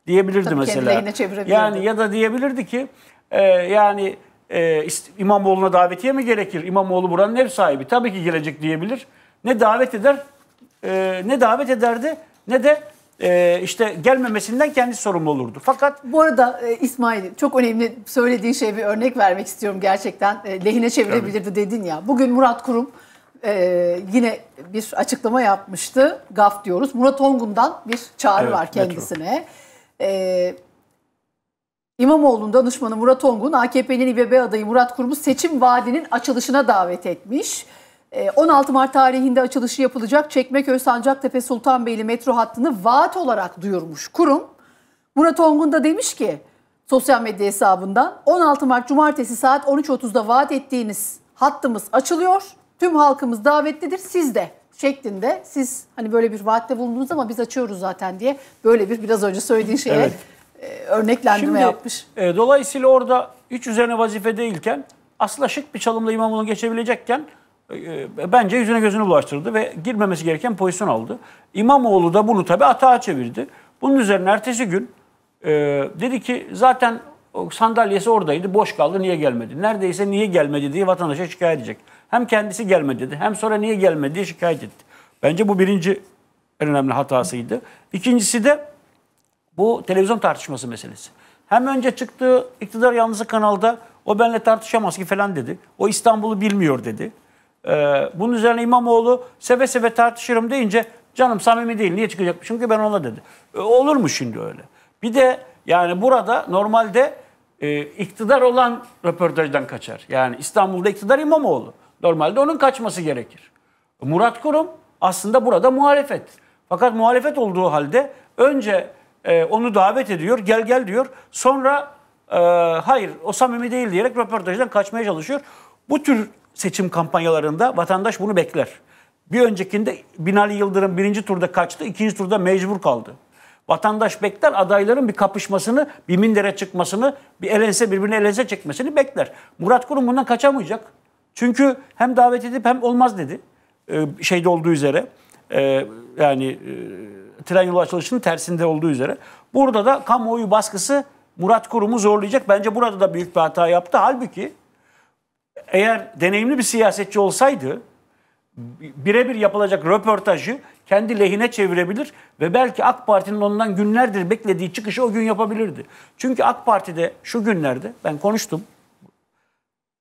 Diyebilirdi Tabii mesela. Yani ya da diyebilirdi ki e, yani e, İmamoğlu'na davetiye mi gerekir? İmamoğlu buranın ev sahibi. Tabii ki gelecek diyebilir. Ne davet eder e, ne davet ederdi ne de e, işte gelmemesinden kendisi sorumlu olurdu. Fakat bu arada e, İsmail çok önemli söylediğin şeye bir örnek vermek istiyorum gerçekten. E, lehine çevirebilirdi Tabii. dedin ya. Bugün Murat Kurum e, yine bir açıklama yapmıştı. GAF diyoruz. Murat Ongun'dan bir çağrı evet, var kendisine. Evet. İmamoğlu'nun danışmanı Murat Ongun, AKP'nin İBB adayı Murat Kurum'u seçim vaadinin açılışına davet etmiş. 16 ee, Mart tarihinde açılışı yapılacak Çekmeköy Sancaktepe Sultanbeyli metro hattını vaat olarak duyurmuş kurum. Murat Ongun da demiş ki sosyal medya hesabından 16 Mart Cumartesi saat 13.30'da vaat ettiğiniz hattımız açılıyor. Tüm halkımız davetlidir siz de şeklinde siz hani böyle bir vaatte bulundunuz ama biz açıyoruz zaten diye böyle bir biraz önce söylediğin şeye evet. E, örneklendirme Şimdi, yapmış. E, dolayısıyla orada hiç üzerine vazife değilken aslında şık bir çalımla imam bunu geçebilecekken e, e, bence yüzüne gözünü bulaştırdı ve girmemesi gereken pozisyon aldı. İmamoğlu da bunu tabii atağa çevirdi. Bunun üzerine ertesi gün e, dedi ki zaten sandalyesi oradaydı boş kaldı niye gelmedi? Neredeyse niye gelmedi diye vatandaşa şikayet edecek. Hem kendisi gelmedi dedi hem sonra niye gelmedi diye şikayet etti. Bence bu birinci en önemli hatasıydı. İkincisi de bu televizyon tartışması meselesi. Hem önce çıktığı iktidar yanlısı kanalda o benle tartışamaz ki falan dedi. O İstanbul'u bilmiyor dedi. Ee, bunun üzerine İmamoğlu seve seve tartışırım deyince canım samimi değil niye çıkacak? Çünkü ben ona dedi. E, olur mu şimdi öyle? Bir de yani burada normalde e, iktidar olan röportajdan kaçar. Yani İstanbul'da iktidar İmamoğlu. Normalde onun kaçması gerekir. Murat Kurum aslında burada muhalefet. Fakat muhalefet olduğu halde önce e, onu davet ediyor, gel gel diyor. Sonra e, hayır o samimi değil diyerek röportajdan kaçmaya çalışıyor. Bu tür seçim kampanyalarında vatandaş bunu bekler. Bir öncekinde Binali Yıldırım birinci turda kaçtı, ikinci turda mecbur kaldı. Vatandaş bekler adayların bir kapışmasını, bir mindere çıkmasını, bir elense birbirine elense çekmesini bekler. Murat Kurum bundan kaçamayacak. Çünkü hem davet edip hem olmaz dedi. Ee, şeyde olduğu üzere e, yani e, tren yolu açılışının tersinde olduğu üzere. Burada da kamuoyu baskısı Murat Kurum'u zorlayacak. Bence burada da büyük bir hata yaptı. Halbuki eğer deneyimli bir siyasetçi olsaydı birebir yapılacak röportajı kendi lehine çevirebilir ve belki AK Parti'nin ondan günlerdir beklediği çıkışı o gün yapabilirdi. Çünkü AK Parti'de şu günlerde ben konuştum.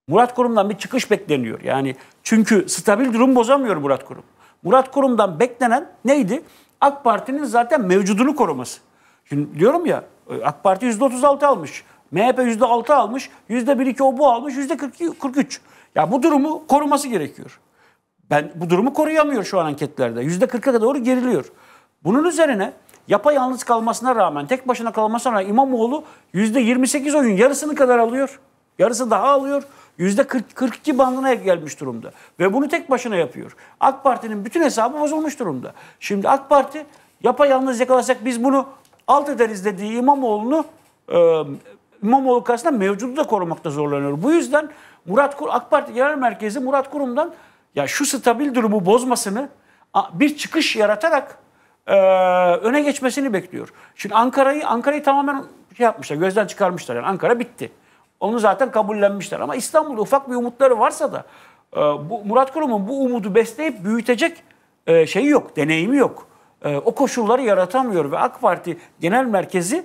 Murat Kurum'dan bir çıkış bekleniyor. Yani çünkü stabil durum bozamıyor Murat Kurum. Murat Kurum'dan beklenen neydi? AK Parti'nin zaten mevcudunu koruması. Şimdi diyorum ya e, AK Parti %36 almış. MHP %6 almış, %1-2 o bu almış, %43. Ya bu durumu koruması gerekiyor. Ben bu durumu koruyamıyor şu an anketlerde. %40'a doğru geriliyor. Bunun üzerine Yapa yalnız kalmasına rağmen, tek başına kalmasına rağmen İmamoğlu %28 oyun yarısını kadar alıyor. Yarısı daha alıyor. %40, 42 bandına gelmiş durumda. Ve bunu tek başına yapıyor. AK Parti'nin bütün hesabı bozulmuş durumda. Şimdi AK Parti Yapa yalnız yakalasak biz bunu alt ederiz dediği İmamoğlu'nu e, İmamoğlu aslında mevcudu da korumakta zorlanıyor. Bu yüzden Murat Kur AK Parti Genel Merkezi Murat Kurum'dan ya şu stabil durumu bozmasını bir çıkış yaratarak e, öne geçmesini bekliyor. Şimdi Ankara'yı Ankara'yı tamamen şey yapmışlar, gözden çıkarmışlar. Yani Ankara bitti. Onu zaten kabullenmişler. Ama İstanbul'da ufak bir umutları varsa da e, bu, Murat Kurum'un bu umudu besleyip büyütecek e, şeyi yok, deneyimi yok. E, o koşulları yaratamıyor ve AK Parti Genel Merkezi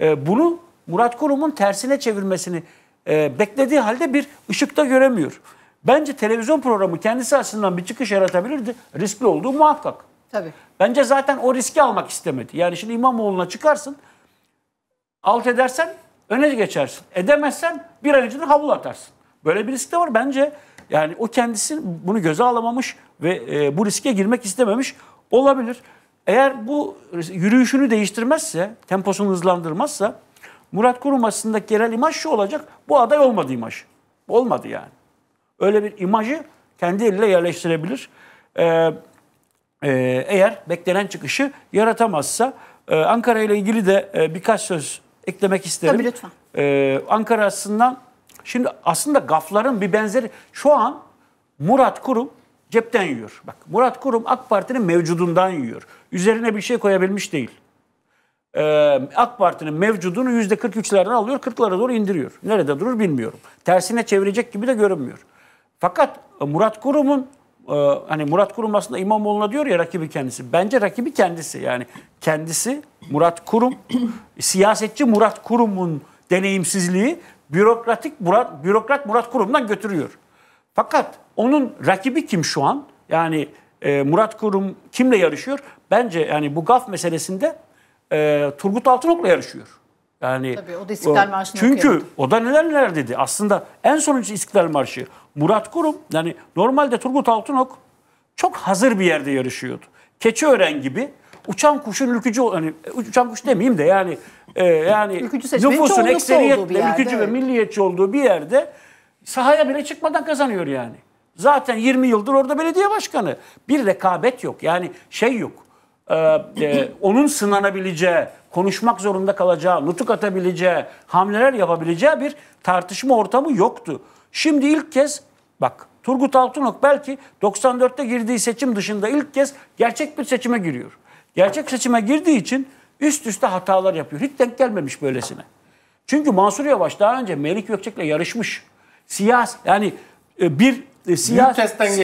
e, bunu Murat Kurum'un tersine çevirmesini e, beklediği halde bir ışıkta göremiyor. Bence televizyon programı kendisi açısından bir çıkış yaratabilirdi. Riskli olduğu muhakkak. Tabii. Bence zaten o riski almak istemedi. Yani şimdi İmamoğlu'na çıkarsın, alt edersen öne geçersin. Edemezsen bir an önce havlu atarsın. Böyle bir risk de var. Bence yani o kendisi bunu göze alamamış ve e, bu riske girmek istememiş olabilir. Eğer bu yürüyüşünü değiştirmezse, temposunu hızlandırmazsa Murat Kurum aslındaki genel imaj şu olacak. Bu aday olmadı imaj. Olmadı yani. Öyle bir imajı kendi eliyle yerleştirebilir. Ee, e, eğer beklenen çıkışı yaratamazsa e, Ankara ile ilgili de e, birkaç söz eklemek isterim. Tabii lütfen. Ee, Ankara aslında şimdi aslında gafların bir benzeri şu an Murat Kurum cepten yiyor. Bak Murat Kurum AK Parti'nin mevcudundan yiyor. Üzerine bir şey koyabilmiş değil e, AK Parti'nin mevcudunu %43'lerden alıyor, 40'lara doğru indiriyor. Nerede durur bilmiyorum. Tersine çevirecek gibi de görünmüyor. Fakat e, Murat Kurum'un e, hani Murat Kurum aslında İmamoğlu'na diyor ya rakibi kendisi. Bence rakibi kendisi yani kendisi Murat Kurum, siyasetçi Murat Kurum'un deneyimsizliği bürokratik Murat, bürokrat Murat Kurum'dan götürüyor. Fakat onun rakibi kim şu an? Yani e, Murat Kurum kimle yarışıyor? Bence yani bu GAF meselesinde e, Turgut Altınok'la yarışıyor. Yani Tabii, o da İstiklal e, Marşı'nı Çünkü okuyordu. o da neler neler dedi. Aslında en sonuncu İstiklal Marşı Murat Kurum. Yani normalde Turgut Altınok çok hazır bir yerde yarışıyordu. Keçi Ören gibi uçan kuşun ülkücü hani e, uçan kuş demeyeyim de yani e, yani nüfusun ekseriyetle yerde, ülkücü evet. ve milliyetçi olduğu bir yerde sahaya bile çıkmadan kazanıyor yani. Zaten 20 yıldır orada belediye başkanı. Bir rekabet yok. Yani şey yok e, e, onun sınanabileceği, konuşmak zorunda kalacağı, nutuk atabileceği, hamleler yapabileceği bir tartışma ortamı yoktu. Şimdi ilk kez bak Turgut Altunok belki 94'te girdiği seçim dışında ilk kez gerçek bir seçime giriyor. Gerçek seçime girdiği için üst üste hatalar yapıyor. Hiç denk gelmemiş böylesine. Çünkü Mansur Yavaş daha önce Melik Gökçek'le yarışmış. Siyas yani e, bir e, siyasi